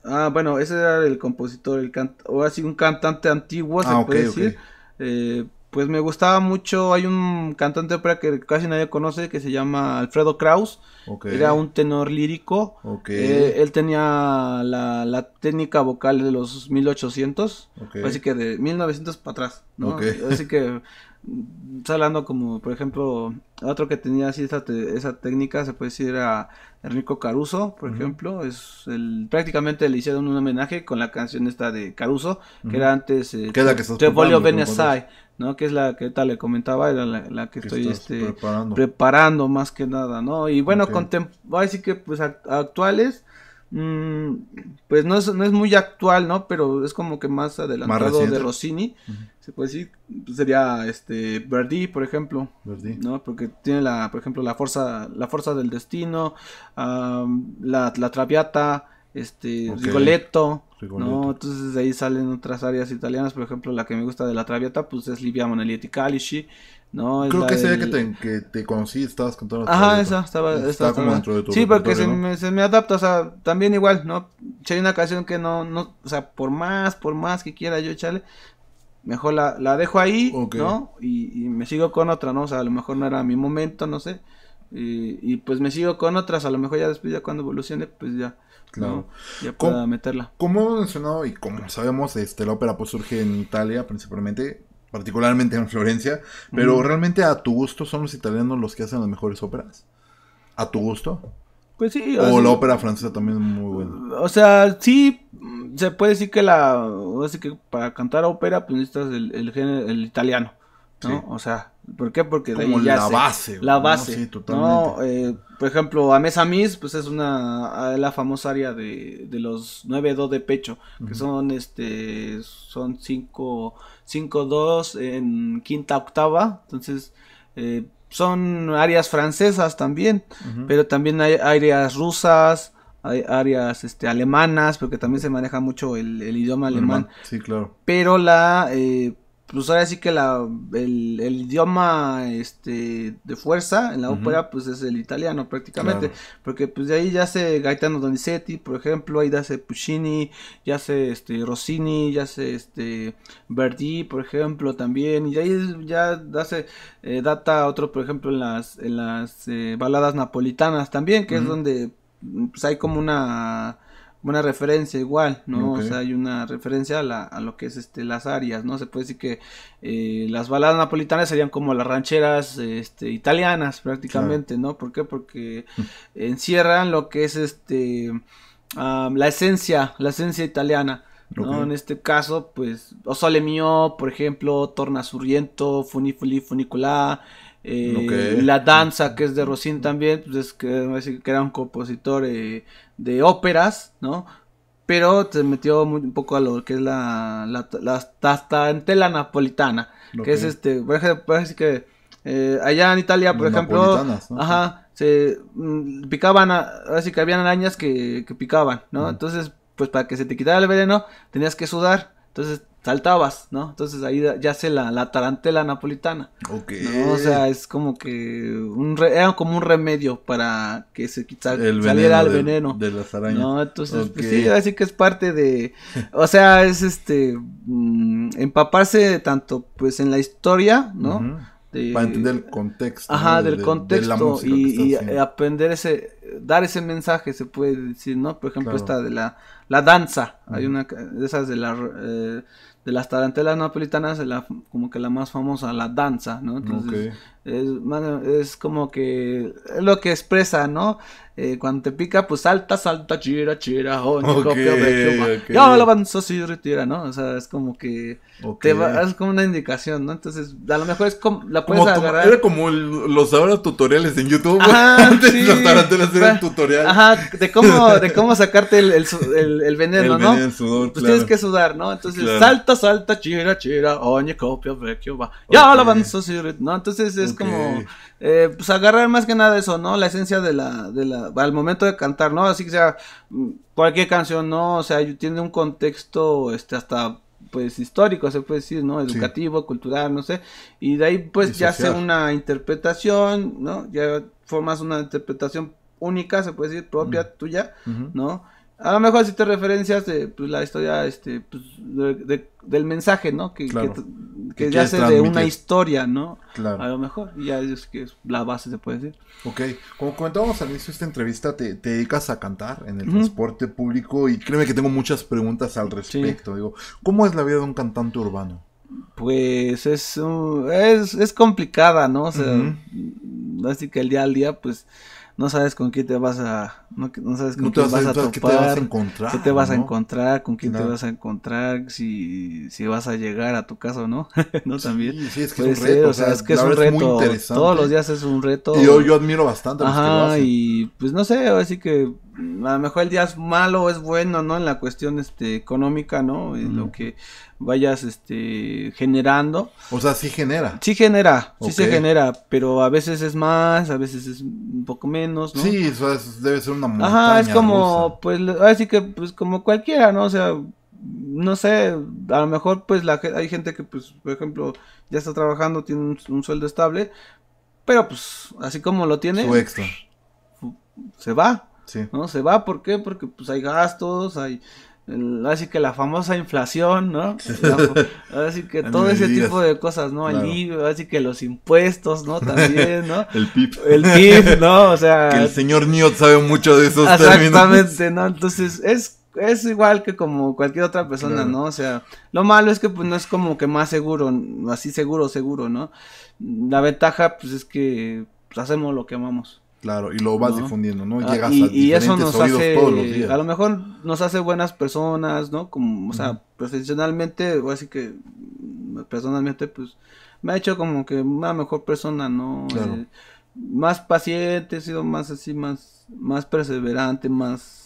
Ah,
bueno, ese era el compositor, el o así un cantante antiguo se ah, puede decir. Eh, pues me gustaba mucho, hay un cantante de ópera que casi nadie conoce que se llama Alfredo Kraus, era un tenor lírico, eh, él tenía la, técnica vocal de los 1800, así que de 1900 para atrás, así que mm, hablando como por ejemplo otro que tenía así esa, técnica se puede decir era Enrico Caruso por ejemplo es el prácticamente le hicieron un homenaje con la canción esta de Caruso que era antes de eh, que es ¿no? Que es la que tal le comentaba, era la, que, estoy este, preparando. más que nada, ¿no? Y bueno, okay. así que pues actuales, mm, pues no es, no es muy actual, ¿no? Pero es como que más adelantado de Rossini, se puede decir, pues, sería este Verdi, por ejemplo, ¿no? Porque tiene la, por ejemplo, la fuerza, la fuerza del destino, la, traviata, este, Rigoletto, no, entonces de ahí salen otras áreas italianas, por ejemplo, la que me gusta de la Traviata, pues es Livia Monelietti Calici, ¿no? Creo que del...
que te, que conocí, estabas cantando la Ajá, esa, estaba, como dentro de tu Sí, porque se,
me, adapta, o sea, también igual, ¿no? Si hay una canción que no, no, o sea, por más, por más que quiera yo echarle, mejor la, la dejo ahí, ¿no? Y, me sigo con otra, ¿no? O sea, a lo mejor no era mi momento, no sé. Y, y pues me sigo con otras, a lo mejor ya después ya cuando evolucione, pues ya Claro. ya pueda meterla.
Como hemos mencionado y como sabemos, este, la ópera pues surge en Italia principalmente, particularmente en Florencia, pero realmente a tu gusto son los italianos los que hacen las mejores óperas. ¿A tu gusto? Pues sí. O, la ópera francesa también es muy buena.
O sea, sí, mm, se puede decir que la. que para cantar ópera, pues necesitas el, el italiano. ¿no? O sea, ¿por qué? Porque de la, base, la base. Eh, por ejemplo, a Mesa pues es una la famosa área de, los 9-2 de pecho, que son este son 5-2 en quinta octava, entonces eh, son áreas francesas también, pero también hay áreas rusas, hay áreas este, alemanas, porque también se maneja mucho el, idioma alemán. Sí, claro. Pero la eh, pues ahora sí que la, el, el, idioma este, de fuerza en la ópera pues es el italiano prácticamente, porque pues de ahí ya se Gaetano Donizetti, por ejemplo, ahí hace se Puccini, ya se este, Rossini, ya se este, Verdi, por ejemplo, también, y ahí ya hace, eh, data otro, por ejemplo, en las, en las eh, baladas napolitanas también, que es donde pues hay como una buena referencia igual, ¿no? O sea, hay una referencia a, la, a, lo que es este las áreas ¿no? Se puede decir que eh, las baladas napolitanas serían como las rancheras este, italianas prácticamente, ¿no? ¿Por qué? Porque encierran lo que es este la esencia, la esencia italiana. ¿no? En este caso, pues, Osole Mío, por ejemplo, torna surriento Funifuli Funiculá, eh, la danza, que es de Rosin también, pues, es que, era un compositor eh, de óperas, ¿no? Pero se metió muy, un poco a lo que es la, la, la, la napolitana, que es este, por ejemplo, que eh, allá en Italia, por ejemplo, ajá, se mm, picaban, así que habían arañas que, picaban, ¿no? Entonces, pues para que se te quitara el veneno, tenías que sudar, entonces saltabas, ¿no? Entonces ahí ya se la, la tarantela napolitana. Ok. O sea, es como que un era como un remedio para que se quitara el saliera veneno. De, las arañas. ¿no? Entonces, pues, sí, así que es parte de, o sea, es este, mm, empaparse tanto pues en la
historia, ¿no? para entender el contexto. Ajá, del contexto y,
aprender ese, dar ese mensaje, se puede decir, ¿no? Por ejemplo, esta de la, danza, hay una de esas de la, eh, de las tarantelas napolitanas, la, como que la más famosa, la danza, ¿no? Entonces, es, es como que es lo que expresa, ¿no? Eh, cuando te pica, pues salta, salta, chira, chira, oh, okay, okay. ya lo avanzó, sí, retira, ¿no? O sea, es como que te va, es como una indicación, ¿no? Entonces, a lo mejor es como, la puedes como agarrar. Era como los
ahora tutoriales en YouTube, Antes sí. los tarantelas tutorial. Ajá,
de cómo, de cómo sacarte el, el, el veneno, ¿no? pues tienes que sudar, ¿no? Entonces, salta, salta, chira, chira, oñe, oh, copia, vecchio, va. Ya lo avanzó, sí, ¿no? Entonces, es como, eh, pues, agarrar más que nada eso, ¿no? La esencia de la, de la, al momento de cantar, ¿no? Así que sea, mm, cualquier canción, ¿no? O sea, tiene un contexto, este, hasta pues histórico, se puede decir, ¿no? Educativo, cultural, no sé. Y de ahí pues ya sea hace una interpretación, ¿no? Ya formas una interpretación única, se puede decir, propia, mm. tuya, ¿no? A lo mejor si te referencias de pues, la historia este, pues, del mensaje, ¿no? Que, que, ya sea de una
historia, ¿no? Claro. A lo mejor, ya es que es la base, se puede decir. Ok, como comentábamos al inicio de esta entrevista, te, dedicas a cantar en el transporte público y créeme que tengo muchas preguntas al respecto. Digo, ¿cómo es la vida de un cantante urbano? Pues es,
es, es complicada, ¿no? O así que el día al día, pues no sabes con quién te vas a, no, sabes con quién vas a topar, qué te vas a encontrar, qué te vas a encontrar, con quién te vas a encontrar, si, si vas a llegar a tu casa o no, no también. Sí, sí, es que es un reto, es que es un reto, todos los días es un reto. Y yo, yo admiro bastante. A los Ajá, que lo hacen. y pues no sé, así que a lo mejor el día es malo es bueno, ¿no? En la cuestión este, económica, ¿no? En Lo que vayas este, generando.
O sea, sí genera. Sí genera, sí se
genera, pero a veces es más, a veces es un poco menos,
¿no? Sí, debe ser una montaña Ajá, es como,
pues, así que, pues, como cualquiera, ¿no? O sea, no sé, a lo mejor, pues, la, hay gente que, pues, por ejemplo, ya está trabajando, tiene un, sueldo estable, pero, pues, así como lo tiene... Su extra. Se va. ¿No? Se va, ¿por qué? Porque pues hay gastos, hay... así que la famosa inflación, ¿no? así que todo ese tipo de cosas, ¿no? así que los impuestos, ¿no? También, ¿no? el PIB. El PIB, ¿no? O sea... el
señor Niot sabe mucho de esos términos. Exactamente,
¿no? Entonces es es igual que como cualquier otra persona, ¿no? O sea, lo malo es que pues no es como que más seguro, así seguro, seguro, ¿no? La ventaja pues es que pues, hacemos lo que amamos.
Claro, y lo vas difundiendo, ¿no? Ah, y, y eso nos hace, A lo
mejor nos hace buenas personas, ¿no? Como, o sea, profesionalmente, o así que personalmente, pues, me ha hecho como que una mejor persona, ¿no? Eh, más paciente, he sido más así, más, más perseverante, más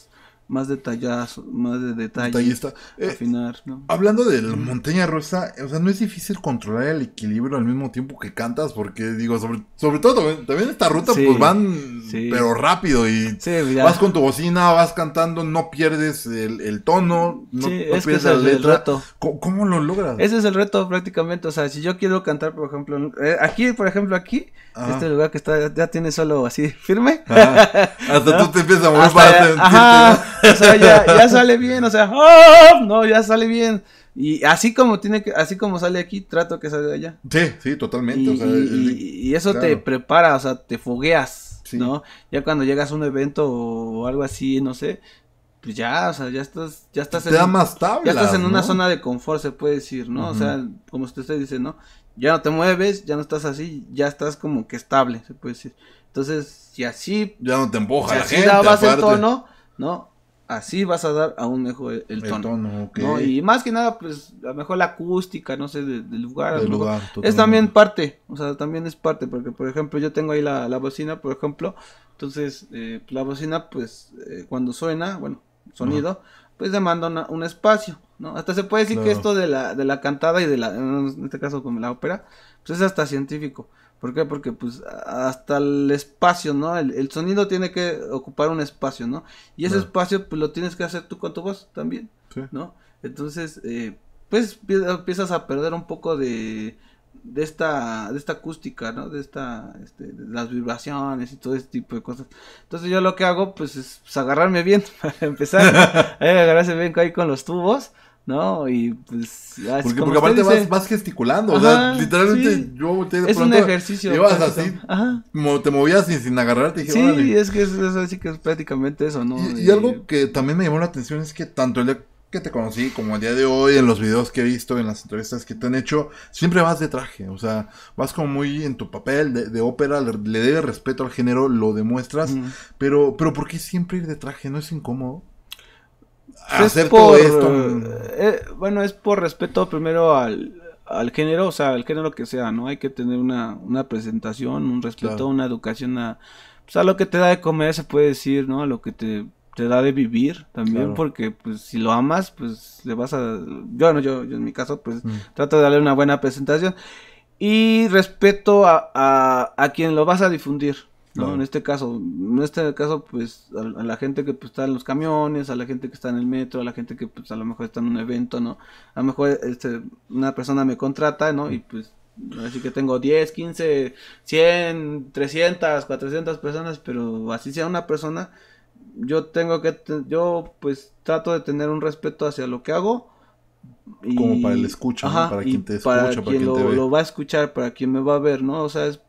más detalladas, más de detalle. ahí
está eh, afinar, ¿no? Hablando de la montaña rusa, o sea, no es difícil controlar el equilibrio al mismo tiempo que cantas, porque digo, sobre, sobre todo también, esta ruta, pues van, pero rápido y pues, vas con tu bocina, vas cantando, no pierdes el, tono, no, pierdes el, reto. ¿Cómo, lo logras? Ese
es el reto prácticamente, o sea, si yo quiero cantar, por ejemplo, eh, aquí, por ejemplo, aquí, este lugar que está, ya tiene solo así firme. Hasta tú te empiezas a mover para... O sea, ya, ya sale bien, o sea, ¡ah! no, ya sale bien. Y así como tiene que, así como sale aquí, trato que salga allá. Sí,
sí, totalmente. Y, eso te
prepara, o sea, te fogueas, ¿no? Ya cuando llegas a un evento o algo así, no sé, pues ya, o sea, ya estás, ya estás te en, más ya estás en una zona de confort, se puede decir, ¿no? O sea, como usted dice, ¿no? Ya no te mueves, ya no estás así, ya estás como que estable, se puede decir. Entonces, si así, ya
no te empuja la gente, tono,
¿no? así vas a dar aún mejor el, tono. Y más que nada, pues, a lo mejor la acústica, no sé, del lugar. Del lugar es también parte, o sea, también es parte, porque, por ejemplo, yo tengo ahí la, bocina, por ejemplo, entonces, eh, pues, la bocina, pues, eh, cuando suena, bueno, sonido, pues demanda un espacio, ¿no? Hasta se puede decir que esto de la, de la cantada y de la, en este caso como la ópera, pues es hasta científico. ¿Por qué? Porque pues hasta el espacio, ¿no? El, sonido tiene que ocupar un espacio, ¿no? Y ese espacio pues lo tienes que hacer tú con tu voz también, ¿no? Entonces, eh, pues empiezas a perder un poco de, de, esta, de esta acústica, ¿no? De esta, este, las vibraciones y todo ese tipo de cosas. Entonces yo lo que hago pues es pues, agarrarme bien para empezar, ¿no? agarrarse bien ahí con los
tubos ¿no? Y pues. porque, aparte vas, gesticulando, o sea, literalmente yo Es un ejercicio. así, te movías sin, sin agarrarte. sí, es que es, así que prácticamente eso, ¿no? Y, algo que también me llamó la atención es que tanto el día que te conocí como el día de hoy, en los videos que he visto, en las entrevistas que te han hecho, siempre vas de traje, o sea, vas como muy en tu papel de, ópera, le, debes respeto al género, lo demuestras, pero, pero ¿por qué siempre ir de traje? ¿No es incómodo? Pues eh,
eh, bueno, es por respeto primero al, al género, o sea, al género que sea, ¿no? Hay que tener una, una presentación, un respeto, una educación a, pues, lo que te da de comer, se puede decir, ¿no? A lo que te, te da de vivir también, porque pues si lo amas, pues le vas a... Bueno, yo, en mi caso, pues mm. trato de darle una buena presentación y respeto a quien lo vas a difundir, no, en este caso, en este caso, pues a, la gente que pues, está en los camiones, a la gente que está en el metro, a la gente que pues a lo mejor está en un evento, ¿no? A lo mejor este, una persona me contrata, ¿no? Y mm. pues así que tengo 10, 15, 100, 300, 400 personas, pero así sea una persona, yo tengo que, yo pues trato de tener un respeto hacia lo que hago.
Como para el escucha, para quien te escucha, para, quien, lo, lo va
a escuchar, para quien me va a ver, ¿no? O sea, es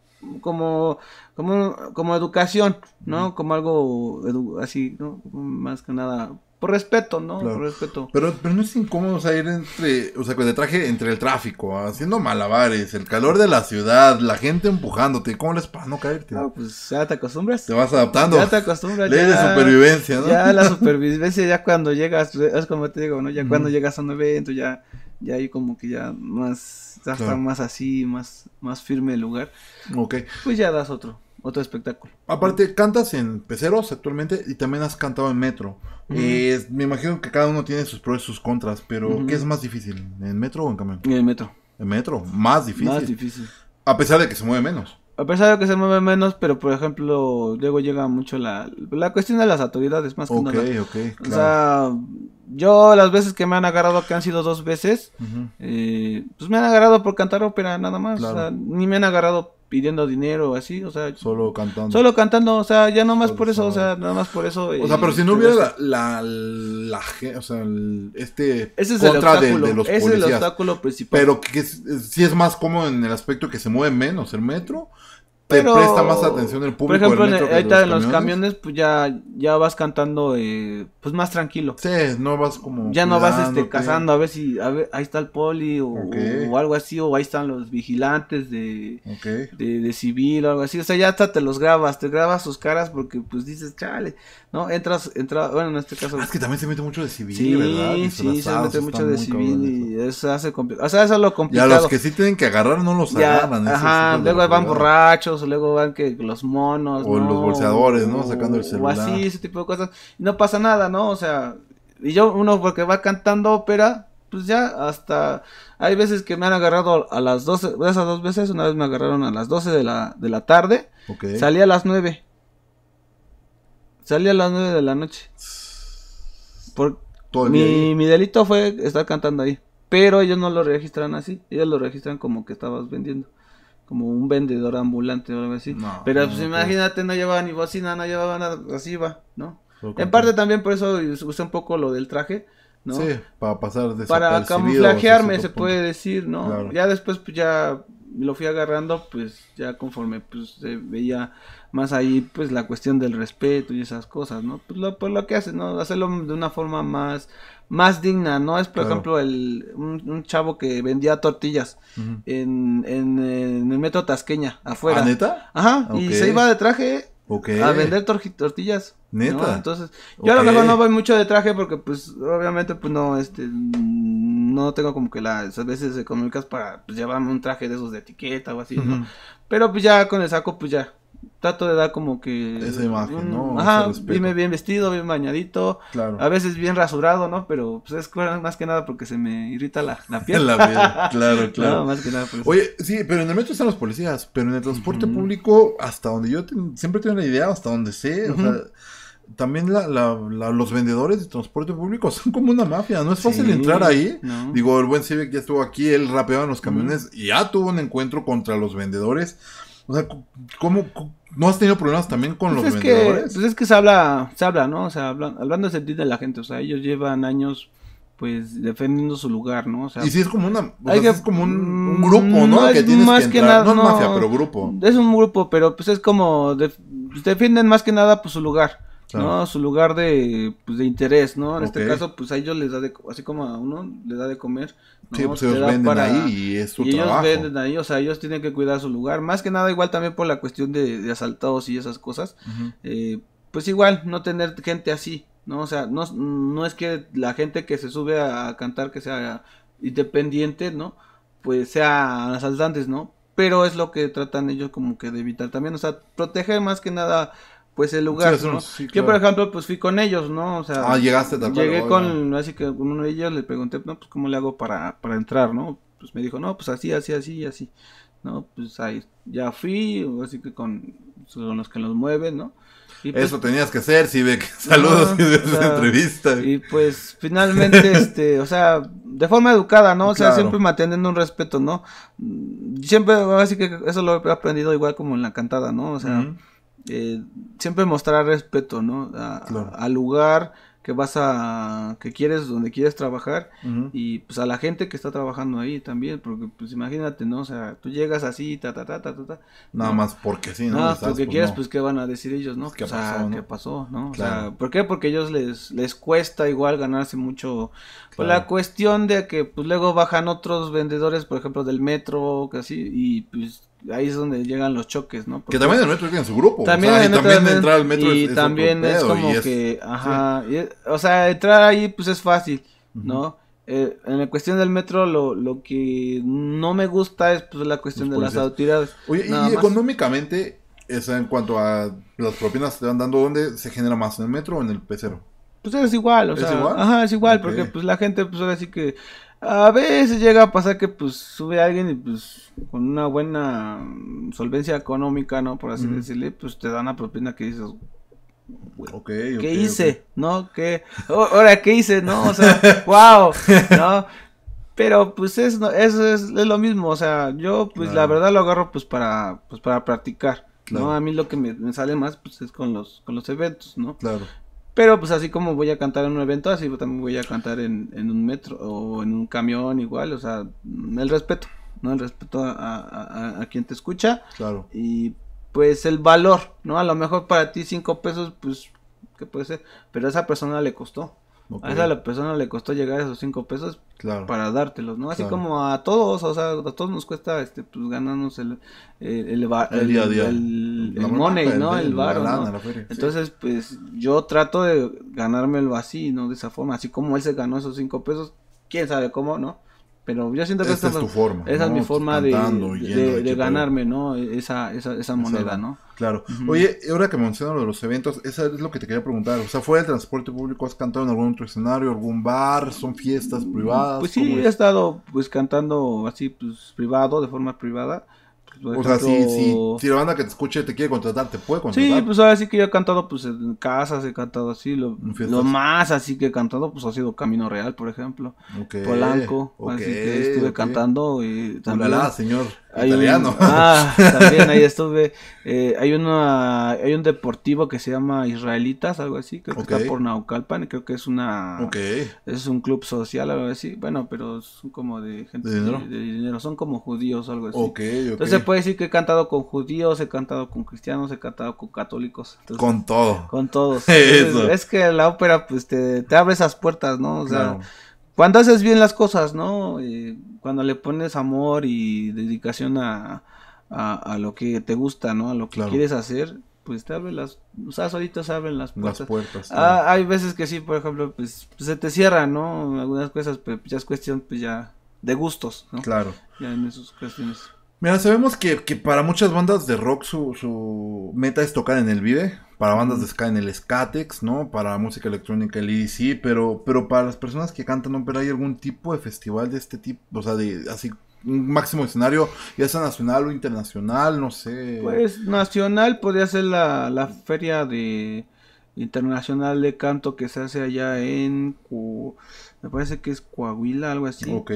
como como, como educación, ¿no? Como
algo así, ¿no? Más que nada por respeto, ¿no? Por respeto. Pero, pero no es incómodo salir entre, o sea, con el traje entre el tráfico, ¿ah? haciendo malabares, el calor de la ciudad, la gente empujándote, ¿cómo les pasa no caerte? No, pues ya te acostumbras. Te vas adaptando. Ya te acostumbras. Ley de supervivencia, ¿no? Ya la supervivencia,
ya cuando llegas, es como te digo, ¿no? Ya cuando llegas a un evento, ya ya hay como que ya más, ya está más así, más,
más firme el lugar. Ok. Pues ya das otro, otro espectáculo. Aparte, cantas en Peceros actualmente y también has cantado en Metro. Y me imagino que cada uno tiene sus pros y sus contras, pero ¿qué es más difícil? ¿En Metro o en Camión? En Metro. En Metro, más difícil. Más difícil. A pesar de que se mueve menos.
A pesar de que se mueve menos, pero por ejemplo, luego llega mucho la, la cuestión de las autoridades más que Ok, claro. O sea, yo las veces que me han agarrado, que han sido dos veces, eh, pues me han agarrado por cantar ópera nada más. O sea, ni me han agarrado pidiendo dinero o así, o sea. Solo cantando. Solo cantando, o sea, ya nomás más por
eso, o sea, nada más por eso. O sea, pero si no hubiera la, la, o sea, este Ese es el de, de, los Ese es el obstáculo principal. Pero que, que si es más cómodo en el aspecto que se mueve menos el metro, presta más atención el público. Por ejemplo, ahorita en los camiones,
pues ya, ya vas cantando eh, pues más tranquilo. Sí, no vas como. Ya no vas este, cazando a ver si ahí está el poli o, algo así, o ahí están los vigilantes de, de, civil o algo así. O sea, ya hasta te los grabas, te grabas sus caras porque pues dices, chale. ¿no? Entras, entra, bueno, en este caso. Ah, es que también se mete mucho de civil, sí, ¿verdad? Sí, se mete mucho de civil y eso hace O sea, eso es lo complicado. Y a los que sí tienen que agarrar no los agarran. Ajá, luego van borrachos, luego van que los monos. O los bolseadores, ¿no? Sacando el celular. O así, ese tipo de cosas. Y no pasa nada, ¿no? O sea, y yo, uno porque va cantando ópera, pues ya hasta hay veces que me han agarrado a las 12, esas dos veces, una vez me agarraron a las 12 de la, de la tarde, salía salí a las 9 Salí a las 9 de la noche. Por... mi, delito fue estar cantando ahí. Pero ellos no lo registran así. Ellos lo registran como que estabas vendiendo. Como un vendedor ambulante o algo así. pero pues imagínate, no llevaba ni bocina, no llevaba nada. Así va, ¿no? En parte también por eso usé un poco lo del traje. ¿no? Sí,
para pasar de Para camuflajearme, se puede decir, ¿no?
Ya después, pues ya lo fui agarrando, pues ya conforme pues se veía más ahí pues la cuestión del respeto y esas cosas, ¿no? Pues lo, pues, lo que hace, ¿no? Hacerlo de una forma más, más digna, ¿no? Es, por ejemplo, el, un, chavo que vendía tortillas en, en, el metro Tasqueña, afuera. ¿A ¿Ah, neta? Ajá, y se iba de traje a vender tortillas. Neta. Entonces, yo a lo mejor no voy mucho de traje porque, pues, obviamente, pues, no, este, no tengo como que las veces económicas para pues, llevarme un traje de esos de etiqueta o así, ¿no? Pero, pues, ya con el saco, pues, ya, trato de dar como que... Esa imagen, ¿no? Ajá, dime bien vestido, bien bañadito, claro. a veces bien rasurado, ¿no? Pero pues es más que nada porque se me irrita la, la piel. la piel, claro, claro. más que nada Oye,
sí, pero en el metro están los policías, pero en el transporte público, hasta donde yo siempre tengo la idea, hasta donde sé, o sea también los vendedores de transporte público son como una mafia. No es fácil entrar ahí. Digo, el buen Civic ya estuvo aquí, él rapeaba en los camiones y ya tuvo un encuentro contra los vendedores. O no has tenido problemas también con pues los es Que, pues
es que se habla, se habla, ¿no? O sea, hablando de sentir de la gente, o sea, ellos llevan años pues defendiendo su lugar, ¿no? O sea, y si es como una, es como un, mm, grupo, ¿no? es mafia, pero grupo. Es un grupo, pero pues es como defienden más que nada pues su lugar. ¿no? Su lugar pues, de, interés, ¿no? En este caso, pues a ellos les da de, así como a uno les da de comer. Sí, pues ellos venden ahí y es su Ellos venden ahí, o sea, ellos tienen que cuidar su lugar. Más que nada, igual también por la cuestión de, asaltados y esas cosas. Eh, pues igual, no tener gente así, ¿no? O sea, no, no es que la gente que se sube a cantar que sea independiente, ¿no? Pues sea asaltantes, ¿no? Pero es lo que tratan ellos como que de evitar también, o sea, proteger más que nada pues el lugar. Yo, por ejemplo, pues fui con ellos, ¿no? O sea, ah, llegaste Llegué con, así que con uno de ellos le pregunté, no, pues cómo le hago para, para entrar, ¿no? Pues me dijo, no, pues así, así, así y así. No, pues ahí ya fui, así que con, con los que los mueven, ¿no? Pues eso tenías que hacer, si ve saludos y entrevista. Y
pues finalmente,
este, o sea, de forma educada, ¿no? O sea, siempre manteniendo un respeto, ¿no? Siempre, así que eso lo he aprendido igual como en la cantada, ¿no? O sea, eh, siempre mostrar respeto, ¿no? al lugar que vas a, que quieres, donde quieres trabajar y pues a la gente que está trabajando ahí también, porque pues imagínate, ¿no? O sea, tú llegas así, ta, ta, ta, ta, ta. Nada más porque sí, ¿no? Nada, porque pues, quieres, pues qué van a decir ellos, ¿no? Pues, ¿Qué, pasó, ¿no? ¿Qué Porque ellos les, les cuesta igual ganarse mucho. por pues, La cuestión de que pues luego bajan otros vendedores, por ejemplo, del metro, que así, y pues ahí es donde llegan los choques, ¿no? que también el metro tiene su grupo. También, o y también entrar al metro es, también es como que, ajá, o sea, entrar ahí pues es fácil, ¿no? Eh, en la cuestión del metro lo, lo que no me gusta es pues la cuestión de las autoridades. Oye, y
económicamente, en cuanto a las propinas te van dando, ¿dónde se genera más? ¿En el metro o en el pecero?
Pues es igual, o ¿Es sea, igual? ajá, es igual, porque pues la gente pues ahora sí que a veces llega a pasar que pues sube alguien y pues con una buena solvencia económica, ¿no? Por así decirle, pues te dan la propina que dices, güey, ¿qué hice? ¿No? ¿Qué? Ahora, ¿qué hice? ¿No? O sea, wow, ¿no? Pero pues es, eso es, lo mismo, o sea, yo pues la verdad lo agarro pues para, pues para practicar. ¿no? A mí lo que me, me, sale más pues es con los, con los eventos, ¿no? Claro. Pero pues así como voy a cantar en un evento, así también voy a cantar en, un metro o en un camión igual, o sea, el respeto, ¿no? El respeto a, quien te escucha. Claro. Y pues el valor, ¿no? A lo mejor para ti cinco pesos, pues, ¿qué puede ser? Pero a esa persona le costó. A esa la persona le costó llegar esos cinco pesos para dártelos, ¿no? Así como a todos, o sea, a todos nos cuesta, este, pues, ganarnos el, el, bar, el, el, money, ¿no? El, bar, ¿no? Entonces, pues, yo trato de ganármelo así, ¿no? De esa forma, así como él se ganó esos cinco pesos, quién sabe cómo, ¿no? Pero yo siento que es tu forma. Esa es mi forma de, ganarme, ¿no? Esa, moneda, ¿no?
Claro. Oye, ahora que mencionas lo de los eventos, eso es lo que te quería preguntar. O sea, ¿fuera el transporte público? ¿Has cantado en algún otro escenario, algún bar? ¿Son fiestas privadas? Pues sí, he
estado pues cantando así, pues privado, de forma privada
o sea, si, si, la banda que te escuche te quiere contratar, te puede contratar. Sí,
pues ahora sí que yo he cantado pues en casas, he cantado así. Lo, más así que he cantado pues ha sido Camino Real, por ejemplo. Polanco, así que estuve cantando. Y también, señor italiano. ah, también ahí estuve. Eh, hay una hay un deportivo que se llama Israelitas, algo así, que está por Naucalpan, creo que es una Ok. es un club social, algo así. Bueno, pero son como de gente ¿De dinero? son como judíos, algo así. Entonces se puede decir que he cantado con judíos, he cantado con cristianos, he cantado con católicos.
con todo. Con todos. es
que la ópera pues te, te abre esas puertas, ¿no? O sea, cuando haces bien las cosas, ¿no? cuando le pones amor y dedicación a, lo que te gusta, ¿no? A lo que quieres hacer, pues te abren las, o sea, ahorita se abren
las puertas. Ah,
hay veces que sí, por ejemplo, pues, pues se te cierran, ¿no? Algunas cosas, pues, ya es cuestión, pues ya,
de gustos, ¿no? Claro.
Ya en esas cuestiones.
Mira, sabemos que, para muchas bandas de rock su, meta es tocar en el Vive, para bandas de ska en el Skatex, ¿no? Para música electrónica el EDC, pero, pero para las personas que cantan pero hay algún tipo de festival de este tipo, o sea, de así un máximo escenario, ya sea nacional o internacional, no sé. Pues
nacional podría ser la, feria de internacional de canto que se hace allá en me parece que es Coahuila, algo así. Ok.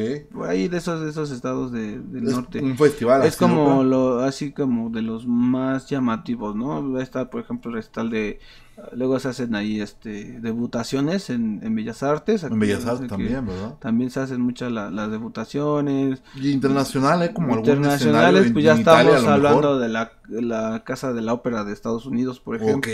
ahí de esos, esos estados de, del norte. Un festival. Es como lo, así como de los más llamativos, ¿no? Está, por ejemplo, El el de, luego se hacen ahí, este, debutaciones en, Bellas Artes. en Bellas Artes también, ¿verdad? También se hacen muchas las debutaciones. Y ¿eh? internacionales, como Internacionales, pues ya estamos hablando de la, la, Casa de la Ópera de Estados Unidos, por ejemplo.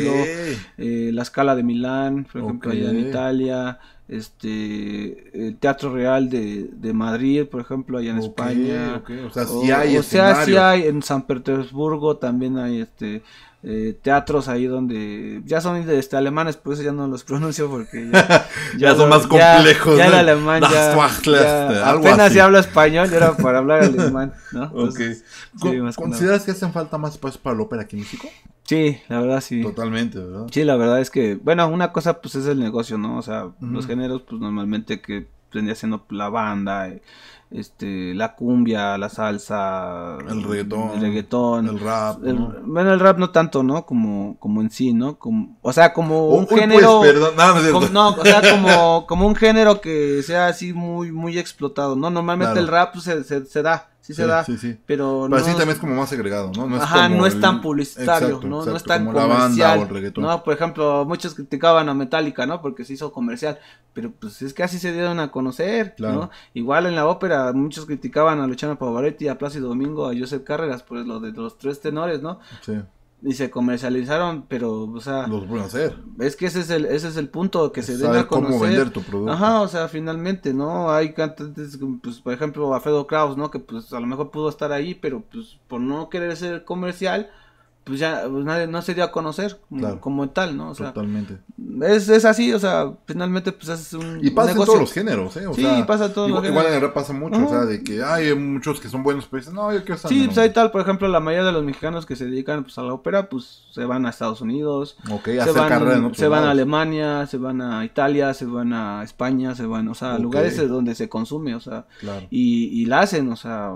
Eh, la Escala de Milán, por ejemplo, allá en Italia este el Teatro Real de, de Madrid, por ejemplo, allá en España. O sea, hay, o, o sea, sí hay en San Petersburgo también hay este eh, teatros ahí donde ya son este, alemanes, por eso ya no los pronuncio porque ya, son más complejos. Ya, el ya, apenas hablo español, era para hablar alemán, ¿no? ¿Consideras
que hacen falta más espacios para la ópera aquí en México?
Sí, la verdad sí. Totalmente, ¿verdad? Sí, la verdad es que, bueno, una cosa pues es el negocio, ¿no? O sea, los géneros pues normalmente que tendría siendo la banda, eh, este, la cumbia, la salsa, el reggaetón, el, reggaetón, el rap. Bueno, el rap no tanto, ¿no? Como, como en sí, ¿no? Como, o sea, como un pues, género. perdón, no, como, o sea, como, como un género que sea así muy, muy explotado, ¿no? Normalmente el rap pues, se, se da sí, se da, pero... Pero no, también es como más agregado ¿no? no es ajá, no es tan publicitario, ¿no, no es tan comercial. no, por ejemplo, muchos criticaban a Metallica, ¿no? Porque se hizo comercial, pero pues es que así se dieron a conocer, ¿no? Igual en la ópera muchos criticaban a Luciano Pavarotti, a Plácido Domingo, a Joseph Carreras, pues lo de los tres tenores, ¿no? Sí y se comercializaron, pero, o sea... Los hacer. Es que ese es el, ese es el punto, que se debe conocer. cómo vender tu producto. Ajá, o sea, finalmente, ¿no? Hay cantantes, pues, por ejemplo, Afedo Kraus, ¿no? Que, pues, a lo mejor pudo estar ahí, pero, pues, por no querer ser comercial pues ya pues nadie, no se dio a conocer como tal, ¿no? O sea,
totalmente. Es, es así, o sea,
finalmente pues haces un Y pasa en todos los géneros, ¿eh? sí, pasa todo igual, igual, en el pasa mucho, o sea,
de que hay muchos que son buenos, pues no, yo quiero estar Sí, pues hay
tal, por ejemplo, la mayoría de los mexicanos que se dedican pues a la ópera, pues se van a Estados Unidos. se van, a Alemania, se van a Italia, se van a España, se van, o sea, lugares donde se consume, o sea, y, y la hacen, o sea,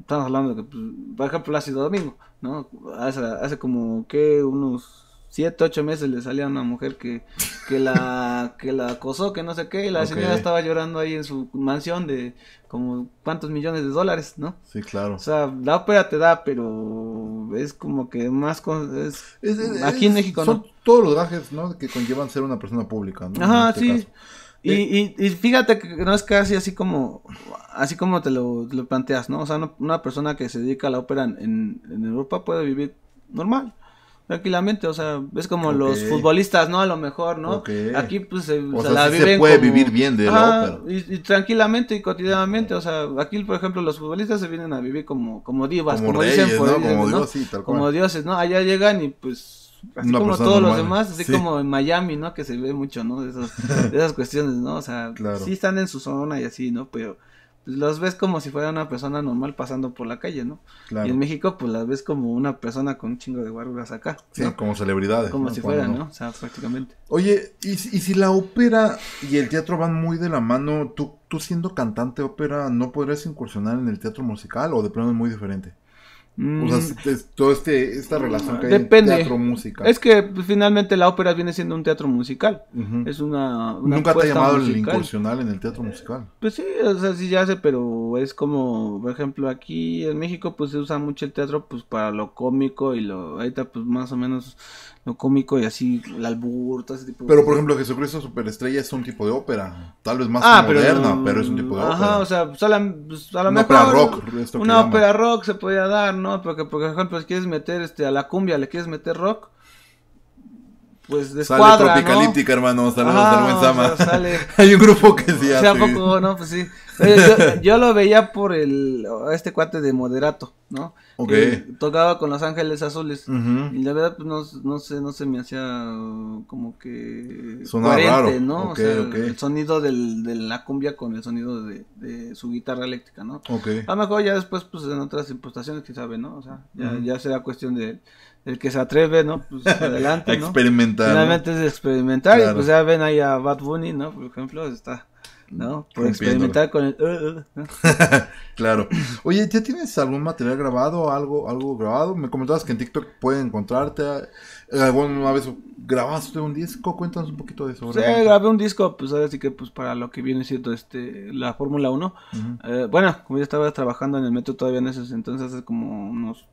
estamos hablando de que, pues, por ejemplo, la Ciudad Domingo. ¿no? Hace, hace como que unos siete, ocho meses le salía a una mujer que, que la, que la acosó, que no sé qué, y la señora estaba llorando ahí en su mansión de como cuántos millones de dólares, ¿no? Sí, claro. O sea, la ópera te da, pero es como que más con, es, aquí en México, ¿no? Son
todos los bajes
¿no? Que conllevan ser una persona pública, ¿no? Ajá, este sí. Eh. Y, y, fíjate que no es casi así como así como te lo, lo planteas, ¿no? O sea, una persona que se dedica a la ópera en, Europa puede vivir normal, tranquilamente, o sea, es como los futbolistas, ¿no? A lo mejor, ¿no? Aquí pues o sea, la puede vivir bien de Y, y, tranquilamente y cotidianamente, o sea, aquí por ejemplo los futbolistas se vienen a vivir como como divas, como, por como dioses, ¿no? Allá llegan y pues así como todos los demás, así como en Miami, ¿no? Que se ve mucho, ¿no? De, esas cuestiones, ¿no? O sea, sí están en su zona y así, ¿no? Pero los pues, ves como si fuera una persona normal pasando por la calle, ¿no? Y en México,
pues las ves como una persona con un chingo de guarduras acá. Sí, como celebridades. Como si fueran, ¿no? O sea, prácticamente. Oye, y, si la ópera y el teatro van muy de la mano, ¿tú, tú siendo cantante ópera, ¿no podrías incursionar en el teatro musical o de plano es muy diferente? O sea, mm. toda este, esta relación que Depende. hay teatro música. Es
que pues, finalmente la ópera viene siendo un teatro musical. Es una, Nunca te ha llamado el incursional en el teatro musical. Pues sí, o sea, sí ya hace, pero es como, por ejemplo, aquí en México pues se usa mucho el teatro pues para lo cómico y lo está pues más o menos lo cómico y así la albur, ese tipo. Pero por ejemplo,
Jesucristo Superestrella es un tipo de ópera, tal vez más ah, moderna, pero, es un tipo de ópera. Ajá,
o sea, pues, pues, una ópera rock, una ópera
rock se podía dar ¿no?
Porque, por ejemplo, si quieres meter este, a la cumbia, le quieres meter rock, pues de Sale Tropicalíptica, hermano, saludos ah, o sea, Hay un grupo que sí hace. O sea, ¿no? Pues sí. Yo, lo veía por el, este cuate de Moderato, ¿no? Ok. tocaba con Los Ángeles Azules. Y la verdad, pues no, no sé, no se me hacía como que... Sonaba ¿no? o sea, el sonido de la cumbia con el sonido de, su guitarra eléctrica, ¿no? A lo mejor ya después, pues en otras impostaciones, quién sabe, ¿no? O sea, ya será cuestión de el que se atreve, ¿no? Pues adelante, experimentar. Finalmente es experimentar y pues ya ven ahí a Bad Bunny, ¿no? Por ejemplo, está, ¿no? Por experimentar
con el... Uh, uh, claro. Oye, ¿ya tienes algún material grabado, algo algo grabado? Me comentabas que en TikTok pueden encontrarte... ¿Alguna eh, vez grabaste un disco? Cuéntanos un poquito de eso. Sí,
grabé un disco, pues ahora sí que pues para lo que viene siendo este, la Fórmula 1. Eh, bueno, como ya estaba trabajando en el metro todavía en esos entonces, hace como unos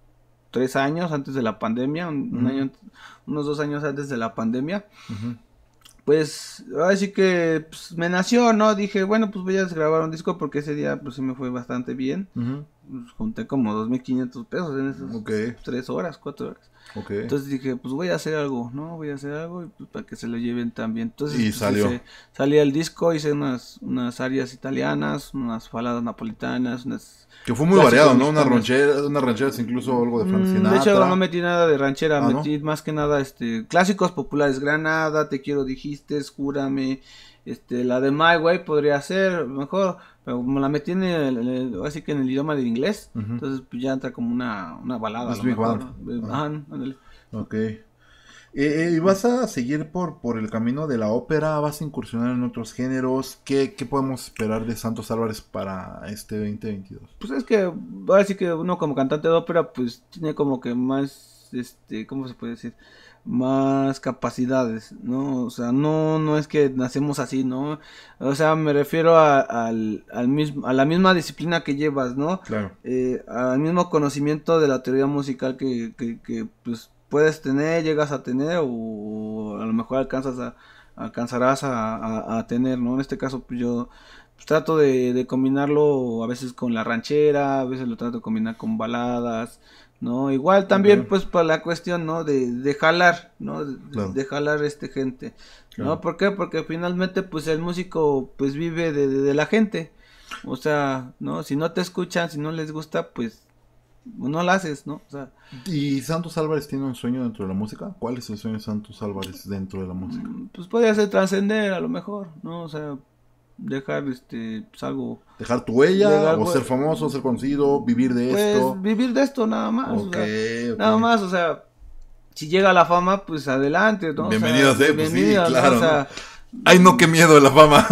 tres años antes de la pandemia, un, año, unos dos años antes de la pandemia. pues Pues así que pues, me nació, ¿no? Dije, bueno, pues voy a grabar un disco porque ese día pues sí me fue bastante bien. Pues, junté como dos junté como 2.500 pesos en esas tres horas, cuatro horas. Entonces dije, pues voy a hacer algo, ¿no? Voy a hacer algo pues, para que se lo lleven también. Entonces, y pues, salió. salí al disco, hice unas, unas áreas italianas, unas faladas napolitanas, unas... Que fue muy variado, ¿no? Unas rancheras, una
ranchera incluso algo de Frank mm, De hecho, no
metí nada de ranchera, ah, metí más que nada este clásicos populares, Granada, Te Quiero Dijiste, Júrame, este, la de My Way podría ser mejor, pero como la metí en el, así que en el idioma del inglés, entonces pues, ya entra como una, balada. Es pues Big ah.
Ok. Eh, eh, ¿Vas a seguir por, por el camino de la ópera? ¿Vas a incursionar en otros géneros? ¿Qué, qué podemos esperar de Santos Álvarez para este 2022?
Pues es que, ahora que uno como cantante de ópera, pues tiene como que más, este, ¿cómo se puede decir? más capacidades, ¿no? O sea, no, no es que nacemos así, ¿no? O sea, me refiero a, al, al mismo, a la misma disciplina que llevas, ¿no? Claro. Eh, al mismo conocimiento de la teoría musical que, que, que, pues, puedes tener, llegas a tener o, a lo mejor alcanzas a, alcanzarás a, a tener, ¿no? En este caso, pues yo pues, trato de, de combinarlo a veces con la ranchera, a veces lo trato de combinar con baladas, ¿no? Igual también, pues, para la cuestión, ¿no? De, de jalar, ¿no? De, jalar este gente, ¿no? ¿Por qué? Porque finalmente, pues, el músico, pues, vive de, de, la gente, o sea, ¿no? Si no te escuchan, si no les gusta, pues, no lo haces,
¿no? ¿Y Santos Álvarez tiene un sueño dentro de la música? ¿Cuál es el sueño de Santos Álvarez dentro de la música?
Mm, pues, podría ser trascender, a lo mejor, ¿no? O sea, dejar este pues algo
dejar tu huella o pues, ser famoso ser conocido vivir de pues, esto
vivir de esto nada más nada más o sea si llega la fama pues adelante ¿no? bienvenidos claro
ay no qué miedo de la fama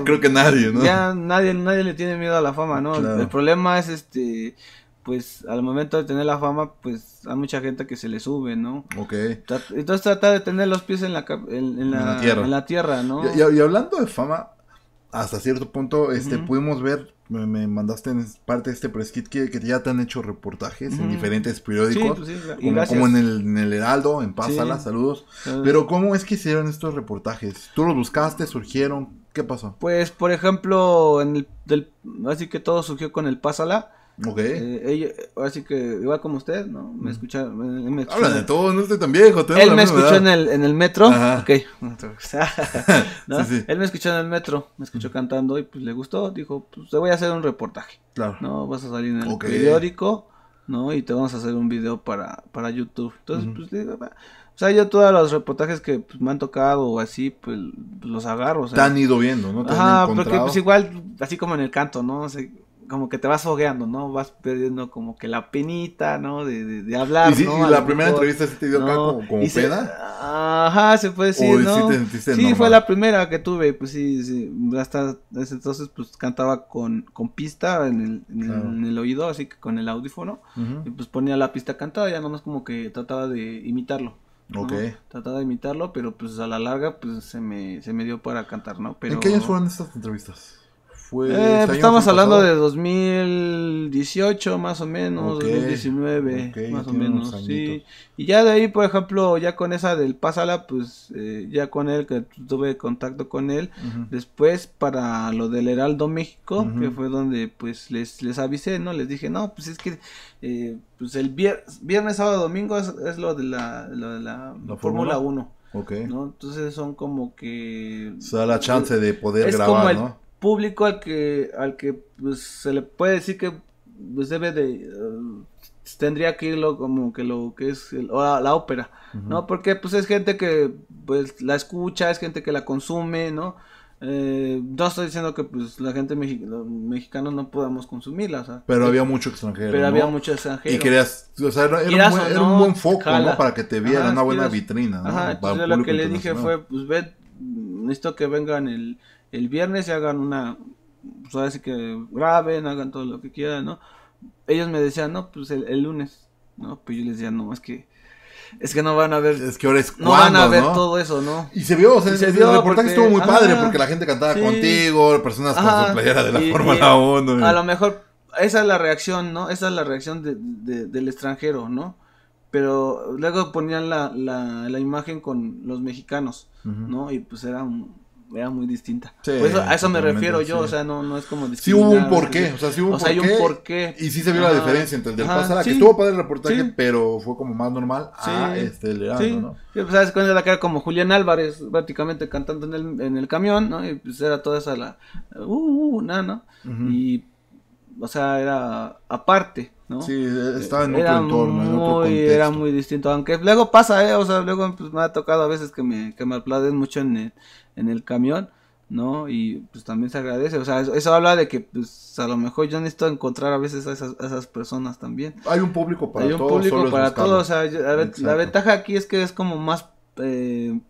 creo que nadie no ya
nadie nadie le tiene miedo a la fama no el problema es este pues al momento de tener la fama, pues hay mucha gente que se le sube, ¿no? Ok. Entonces trata de tener los pies en la, en, la, tierra. ¿no? y
hablando de fama, hasta cierto punto este, pudimos ver, me, mandaste en parte de este press que, ya te han hecho reportajes en diferentes periódicos, pues como, en, el, Heraldo, en Pásala, saludos. Ah. Pero ¿cómo es que hicieron estos reportajes? ¿Tú los buscaste? ¿Surgieron? ¿Qué pasó?
Pues, por ejemplo, en el, del, así que todo surgió con el Pásala. Ok. Eh, así que igual como usted, ¿no? Me mm. escucha. Me, de todo, no estoy tan viejo. él me escuchó en el, metro. Ok. ¿No? Él me escuchó en el metro, me escuchó mm. cantando y pues le gustó. Dijo, pues te voy a hacer un reportaje. Claro. ¿No? Vas a salir en el periódico, ¿no? Y te vamos a hacer un video para, para YouTube. Entonces, pues digo, o sea, yo todos los reportajes que pues, me han tocado o así, pues los agarro. O te han ido viendo, ¿no? Te Ajá, porque pues igual, así como en el canto, ¿no? O como que te vas fogueando, ¿no? Vas perdiendo como que la penita, ¿no? De, hablar, ¿Y, sí, la primera entrevista se te dio acá como, peda? ajá, se puede decir, ¿no? Sí, fue la primera que tuve, pues sí, sí, hasta ese entonces pues cantaba con, con pista en el, en, el oído, así que con el audífono, y pues ponía la pista cantada, ya nomás como que trataba de imitarlo. Ok. Trataba de imitarlo, pero pues a la larga pues se me, se me dio para cantar, ¿no? Pero... qué años fueron estas
entrevistas?
Eh, pues este estamos hablando de 2018, más o menos, 2019, más o menos. Y ya de ahí, por ejemplo, ya con esa del Pásala, pues eh, ya con él, que tuve contacto con él. Después, para lo del Heraldo México, que fue donde pues les, les avisé, ¿no? Les dije, no, pues es que. Eh, pues el viernes, sábado, domingo es, lo de la, la, Fórmula 1. ok Entonces son como que...
O sea, la chance de poder grabar, ¿no?
público al que, al que pues, se le puede decir que pues, debe de... Eh, tendría que irlo como que lo que es la, ópera, ¿no? Porque pues es gente que pues la escucha, es gente que la consume, ¿no? Eh, no estoy diciendo que pues la gente mexicana, no podamos consumirla, pero había mucho extranjero. Pero había mucho extranjero. Y querías, era, un, buen, foco, Para que te vieran una buena vitrina, ¿no? lo que le dije fue, pues ve, necesito que vengan el el viernes se hagan una, pues ahora que graben, hagan todo lo que quieran, ¿no? Ellos me decían, no, pues el, lunes, ¿no? Pues yo les decía, no, es que... Es que no van a ver. Es que ahora es No van a ver todo eso, ¿no?
Y se vio, o sea, se el, vio el reportaje estuvo muy padre porque la gente cantaba contigo, personas con su playera de la forma Fórmula 1. A lo
mejor esa es la reacción, ¿no? Esa es la reacción del extranjero, ¿no? Pero luego ponían la, imagen con los mexicanos, ¿no? Y pues era un, era muy distinta. pues a eso me refiero yo, o sea, no, no es como distinta. Sí hubo un porqué, o sea, sí hubo un, o sea, hay un porqué, Y sí se vio la diferencia entre el del pasado, que estuvo padre el reportaje,
pero fue como más normal a este el ¿no?
Sí, pues sabes cuando era como Julián Álvarez, prácticamente cantando en el, en el camión, ¿no? Y pues era toda esa la uh, uh, uh nada, ¿no? Y o sea, era aparte. Sí, e-, estaba en otro entorno, muy, en Era muy distinto, aunque luego pasa, eh, O sea, luego pues, me ha tocado a veces que me, que me aplauden mucho en el, en el camión, ¿no? Y pues también se agradece, o sea, eso, habla de que pues a lo mejor yo necesito encontrar a veces a esas, esas personas también. Hay un público
para todos. Hay un público para todos, o sea, la,
ventaja aquí es que es como más eh,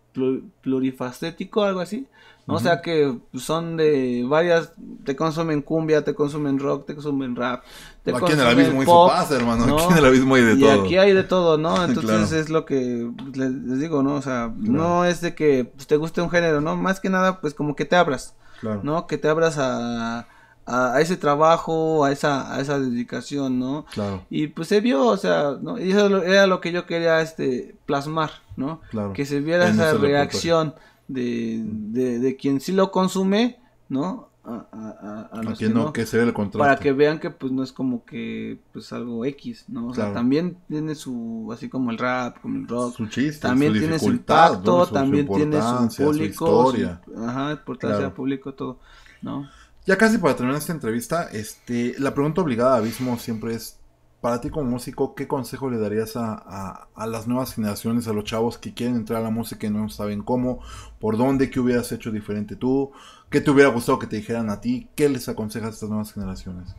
plurifacético, algo así. O sea que son de varias, te consumen cumbia, te consumen rock, te consumen rap. Te aquí consumen el abismo pop, hermano, ¿no? hay de y aquí hay de todo, ¿no? Entonces es lo que les, digo, ¿no? O sea, no es de que pues, te guste un género, ¿no? Más que nada, pues como que te abras, claro. ¿no? Que te abras a a, ese trabajo, a esa, a esa dedicación, ¿no? Claro. Y pues se vio, o sea, ¿no? eso era lo que yo quería este, plasmar, ¿no? Claro. Que se viera esa reacción de, quien sí lo consume, ¿no? A, a,
a, que, no, se ve el contrato. Para que
vean que pues no es como que pues algo X, ¿no? O sea, también tiene su, así como el rap, como el rock. chiste, también tiene su impacto, también tiene su público. historia. ajá, importancia claro.
público, todo, ¿no? Ya casi para terminar esta entrevista, este, la pregunta obligada a Abismo siempre es, para ti como músico, ¿qué consejo le darías a, a, las nuevas generaciones, a los chavos que quieren entrar a la música y no saben cómo, por dónde, qué hubieras hecho diferente tú, qué te hubiera gustado que te dijeran a ti, qué les aconsejas a estas nuevas generaciones?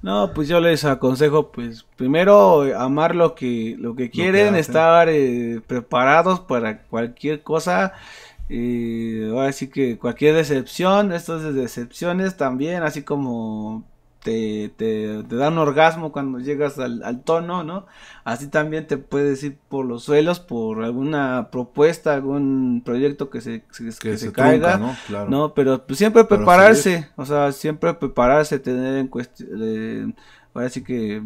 no, pues yo les aconsejo, pues primero eh, amar lo que, lo que quieren, estar eh, preparados para cualquier cosa. Eh, así que cualquier decepción, estas decepciones también, así como te, te, te da orgasmo cuando llegas al, tono, ¿no? Así también te puedes ir por los suelos, por alguna propuesta, algún proyecto que se, caiga, ¿no? Pero pues, siempre prepararse, o sea, siempre prepararse, tener en cuestión, eh, que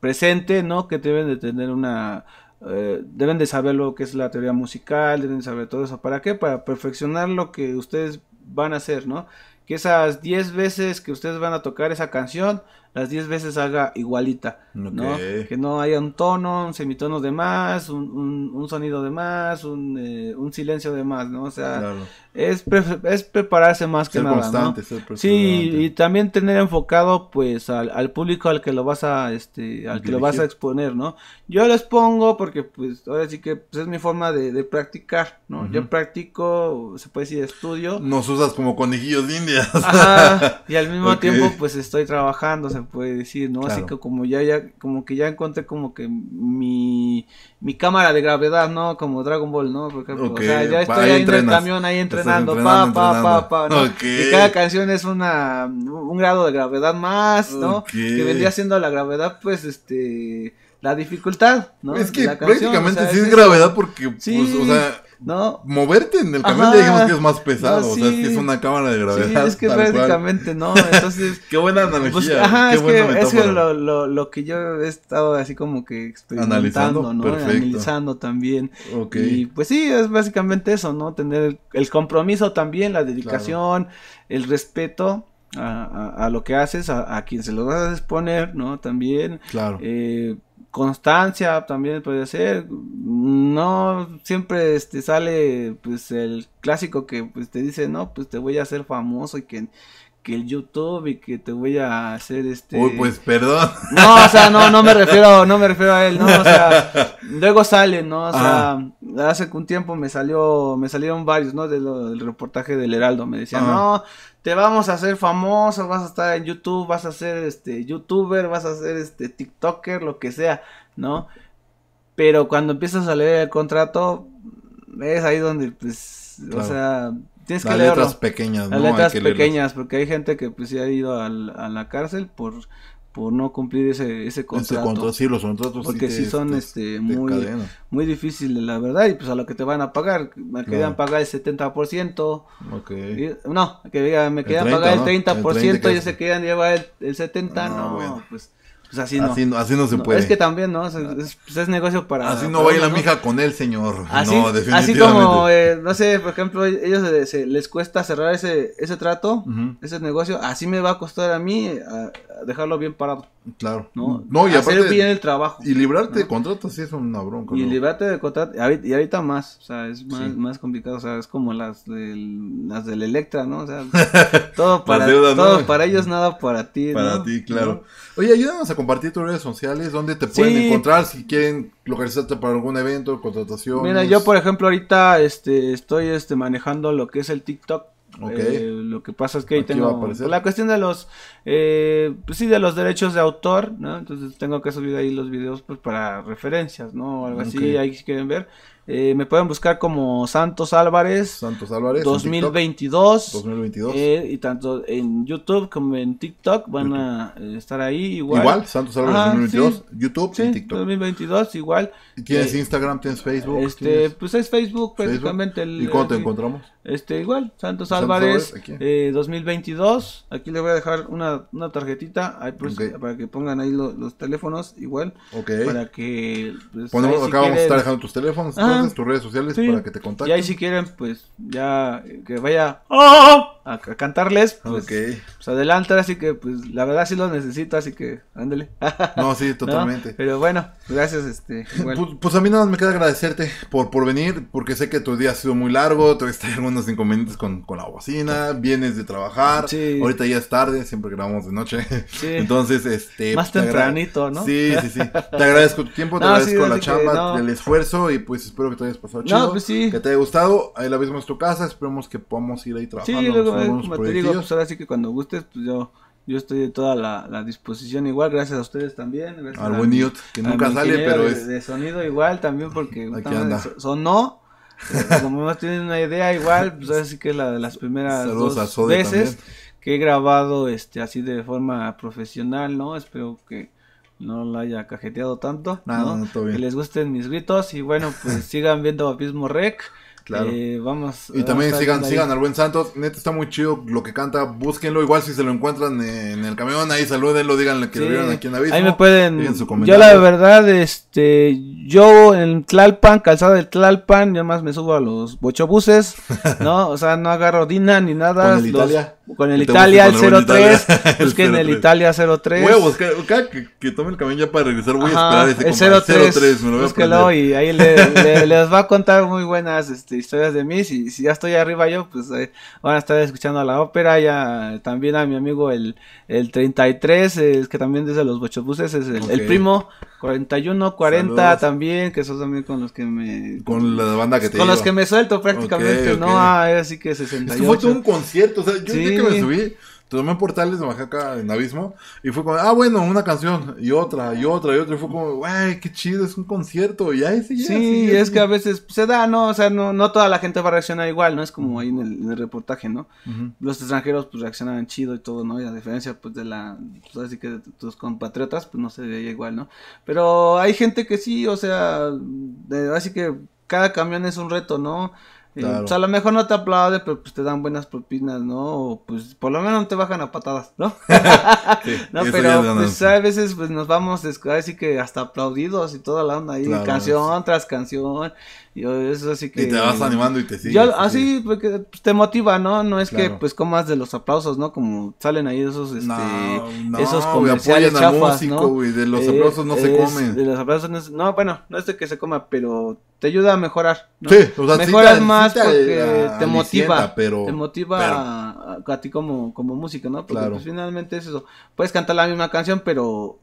presente, ¿no? Que deben de tener una... Eh, deben de saber lo que es la teoría musical, deben de saber todo eso. ¿Para qué? Para perfeccionar lo que ustedes van a hacer, ¿no? que esas 10 veces que ustedes van a tocar esa canción, las 10 veces haga igualita, ¿no? Que no haya un tono, un semitono de más, un, sonido de más, eh, un, silencio de más, ¿no? O sea, es, es prepararse más que nada, ¿no? sí, y también tener enfocado, pues, al, público al que lo vas a, este, al que lo vas a exponer, ¿no? Yo les pongo porque, pues, ahora sí que pues, es mi forma de, practicar, ¿no? Yo practico, se puede decir, estudio. Nos usas como
conejillos de indias. Ajá, y al mismo tiempo,
pues, estoy trabajando, se puede decir, ¿no? Así que como ya, ya, como que ya encontré como que mi, mi cámara de gravedad, ¿no? Como Dragon Ball, ¿no? Por o sea, ya estoy ahí, en el camión, ahí entrenando, pa, pa, pa, pa, Y cada canción es una, un grado de gravedad más, ¿no? Que vendría siendo la gravedad, pues, este la dificultad,
¿no? Es que prácticamente sí es, gravedad porque, sí. Pues, o sea, ¿no? Moverte en el camión digamos ya que es más pesado, o sea, es que es una cámara de gravedad. Sí, es que prácticamente no, entonces. qué buena pues, analogía. ajá, es, que, es, lo,
lo, lo, que yo he estado así como que experimentando, Analizando, ¿no? Analizando también. Ok. Y pues sí, es básicamente eso, ¿no? Tener el, compromiso también, la dedicación, el respeto. A, a, lo que haces, a, a quien se lo vas a exponer, ¿no? También. Claro. Eh, constancia también puede ser. No siempre este, sale pues el clásico que pues, te dice, no, pues te voy a hacer famoso y que que el YouTube y que te voy a hacer este. Uy, pues perdón. No, o sea, no, no me refiero, no me refiero a él, no, o sea, luego sale, ¿no? O sea, ah. hace un tiempo me salió, me salieron varios, ¿no? del reportaje del Heraldo, me decían, ah. no, te vamos a hacer famoso, vas a estar en YouTube, vas a ser este youtuber, vas a ser este TikToker, lo que sea, ¿no? Pero cuando empiezas a leer el contrato, es ahí donde, pues, o sea Tienes que Las letras pequeñas, ¿no? Las letras pequeñas, porque hay gente que pues ha ido a la, cárcel por por no cumplir ese, ese contrato. Ese sí, los contratos Porque sí son pues, este, muy, muy difíciles, la verdad, y pues a lo que te van a pagar. Me quedan pagar el 70%. Okay. Y, no, que me querían pagar el 30%, por ciento y se quedan llevar el, 70%. Ah, no, pues pues así no. Así, no se puede. Es que también, ¿no? es, ah. pues, es, negocio para. Así no baila la hija mija con él, señor. Así, no, definitivamente. Así como, eh, no sé, por ejemplo, ellos se, les cuesta cerrar ese, ese trato, ese negocio. Así me va a costar a mí dejarlo bien parado.
Claro. No, no y Hacer aparte. bien el trabajo. Y librarte de contratos sí es una bronca.
Y librarte de contrato Y ahorita más. O sea, es más, más complicado. O sea, es como las del, las Electra, ¿no? O sea, todo para, todo para ellos,
nada para ti. Para ti, claro. Oye, ayúdanos a compartir tus redes sociales, dónde te pueden encontrar si quieren localizarte para algún evento, contratación. Mira, yo por
ejemplo ahorita este, estoy este, manejando lo que es el TikTok. Eh, lo que pasa es que ahí tengo la cuestión de los eh, pues sí de los derechos de autor, Entonces tengo que subir ahí los videos pues para referencias, ¿no? Algo así, ahí si quieren ver. Eh, me pueden buscar como Santos
Álvarez. Santos Álvarez.
2022. 2022. Eh, y tanto en YouTube como en TikTok van a eh, estar ahí igual. Igual, Santos Álvarez 2022.
YouTube y TikTok. 2022 igual. ¿Y ¿Tienes Instagram? ¿Tienes Facebook? Este,
pues es Facebook prácticamente. El, ¿Y cuánto te encontramos? Este, igual, Santos, Álvarez, 2022. Eh, aquí le voy a dejar una, tarjetita pues, para que pongan ahí los teléfonos, igual. Para que. acá vamos a estar dejando tus teléfonos, tus redes sociales para que te contacten. Y ahí, si quieren, pues ya eh, que vaya ¡Oh! a, cantarles. Pues, pues adelante, así que, pues la verdad sí lo necesito, así que ándale. no, sí, totalmente. Pero bueno,
gracias. este pues, pues, a mí nada más me queda agradecerte por, por venir, porque sé que tu día ha sido muy largo, te en un unos inconvenientes con, la bocina, vienes de trabajar, ahorita ya es tarde, siempre grabamos de noche. Entonces, este... Más pues, tempranito, ¿no? Sí, sí, sí. Te agradezco tu tiempo, te agradezco la chamba, el esfuerzo y pues espero que te hayas pasado chido. Pues, que te haya gustado, ahí la mismo en tu casa, esperemos que podamos ir ahí trabajando. Sí, luego, como te digo, pues
ahora sí que cuando gustes, pues yo... Yo estoy de toda la, disposición igual, gracias a ustedes también. Al buen Iot, que nunca sale, pero es... De, sonido igual también porque... Aquí Sonó como más tienen una idea, igual, pues así que la de las primeras dos veces que he grabado este así de forma profesional, ¿no? Espero que no la haya cajeteado tanto. Nada, Que les gusten mis gritos y bueno, pues sigan viendo Papismo Rec. Claro. Eh, vamos. Y también sigan, sigan al
buen Santos. Neta está muy chido lo que canta. Búsquenlo. Igual si se lo encuentran en el camión, ahí salúdenlo, díganle que lo vieron aquí en Ahí me pueden. yo la
verdad, este, yo en Tlalpan, calzada de Tlalpan, yo más me subo a los bochobuses, ¿no? O sea, no agarro Dina ni nada.
Con el Italia, el 03. Busquen el Italia 03. huevos, que, que, tome el camión ya para regresar, voy a esperar ese el 03, 03. Me lo voy búsquelo y ahí le, les
va a contar muy buenas este, historias de mí. Si, si ya estoy arriba yo, pues eh, van a estar escuchando a la ópera. Ya también a mi amigo el, el 33, es que también desde los bochobuses es el primo. 41, 40 también, que son también con los que me... Con la banda que te Con los que me suelto prácticamente, okay, okay. no, así ah, que 68. Esto fue un concierto, o sea, yo sí. que me
subí, Tomé portales de acá en Abismo y fue como, ah, bueno, una canción y otra y otra y otra. Y fue como, güey, qué chido, es un concierto. Y ahí se Sí, sí es que a veces se da, ¿no? O sea, no, no toda la gente va a
reaccionar igual, ¿no? Es como ahí en el, reportaje, ¿no? Los extranjeros pues reaccionaban chido y todo, ¿no? Y a diferencia pues de la, pues, así que tus compatriotas pues no se veía igual, ¿no? Pero hay gente que sí, o sea, así que cada camión es un reto, ¿no? Pues, a lo mejor no te aplaude, pero pues te dan buenas propinas, ¿no? O, pues por lo menos no te bajan a patadas, ¿no?
no, pero pues
a veces pues nos vamos, así que hasta aplaudidos y toda la onda ahí, canción tras canción. Y te vas animando y te sigues. así, porque pues, te motiva, ¿no? No es que pues comas de los aplausos, ¿no? Como salen ahí esos, este, esos comerciales chafas, músico, eh, de los aplausos no se come. De los aplausos no, bueno, no es de que se coma, pero te ayuda a mejorar. Sí, mejoras más porque te motiva, pero, te motiva, a, ti como, como músico, ¿no? Porque pues, finalmente es eso. Puedes cantar la misma canción, pero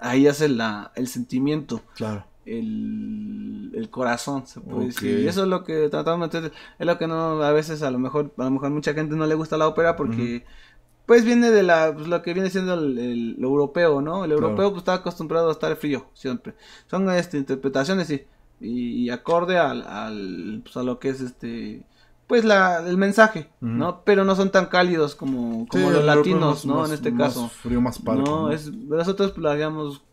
ahí hace la, el sentimiento. Claro el, corazón, se puede decir. Y eso es lo que tratamos Es lo que no, a veces, a lo mejor, a lo mejor mucha gente no le gusta la ópera porque. Pues viene de la, pues, lo que viene siendo el, europeo, ¿no? El europeo pues, está acostumbrado a estar frío siempre. Son este, interpretaciones y, y, acorde al, al pues, a lo que es este, pues la, el mensaje, ¿no? Pero no son tan cálidos como, los latinos, ¿no? en este caso. Frío, más pálido. Es, nosotros lo,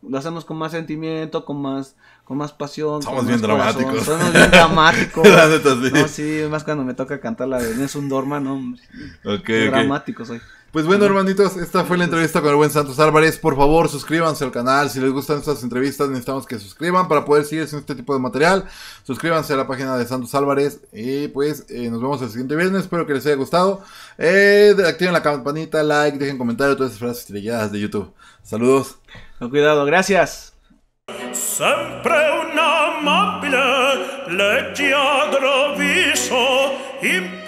lo hacemos con más sentimiento, con más con más pasión. Somos bien dramáticos. Somos bien dramáticos. No, más cuando me toca cantar la de un Dorman, no, hombre. Ok, Dramático soy. Pues bueno,
hermanitos, esta fue la entrevista con el buen Santos Álvarez. Por favor, suscríbanse al canal. Si les gustan estas entrevistas, necesitamos que se suscriban para poder seguir haciendo este tipo de material. Suscríbanse a la página de Santos Álvarez. Y pues eh, nos vemos el siguiente viernes. Espero que les haya gustado. Eh, activen la campanita, like, dejen comentarios, todas esas frases estrelladas de YouTube. Saludos. Con cuidado, gracias.
Sempre un amabile leggiadro viso in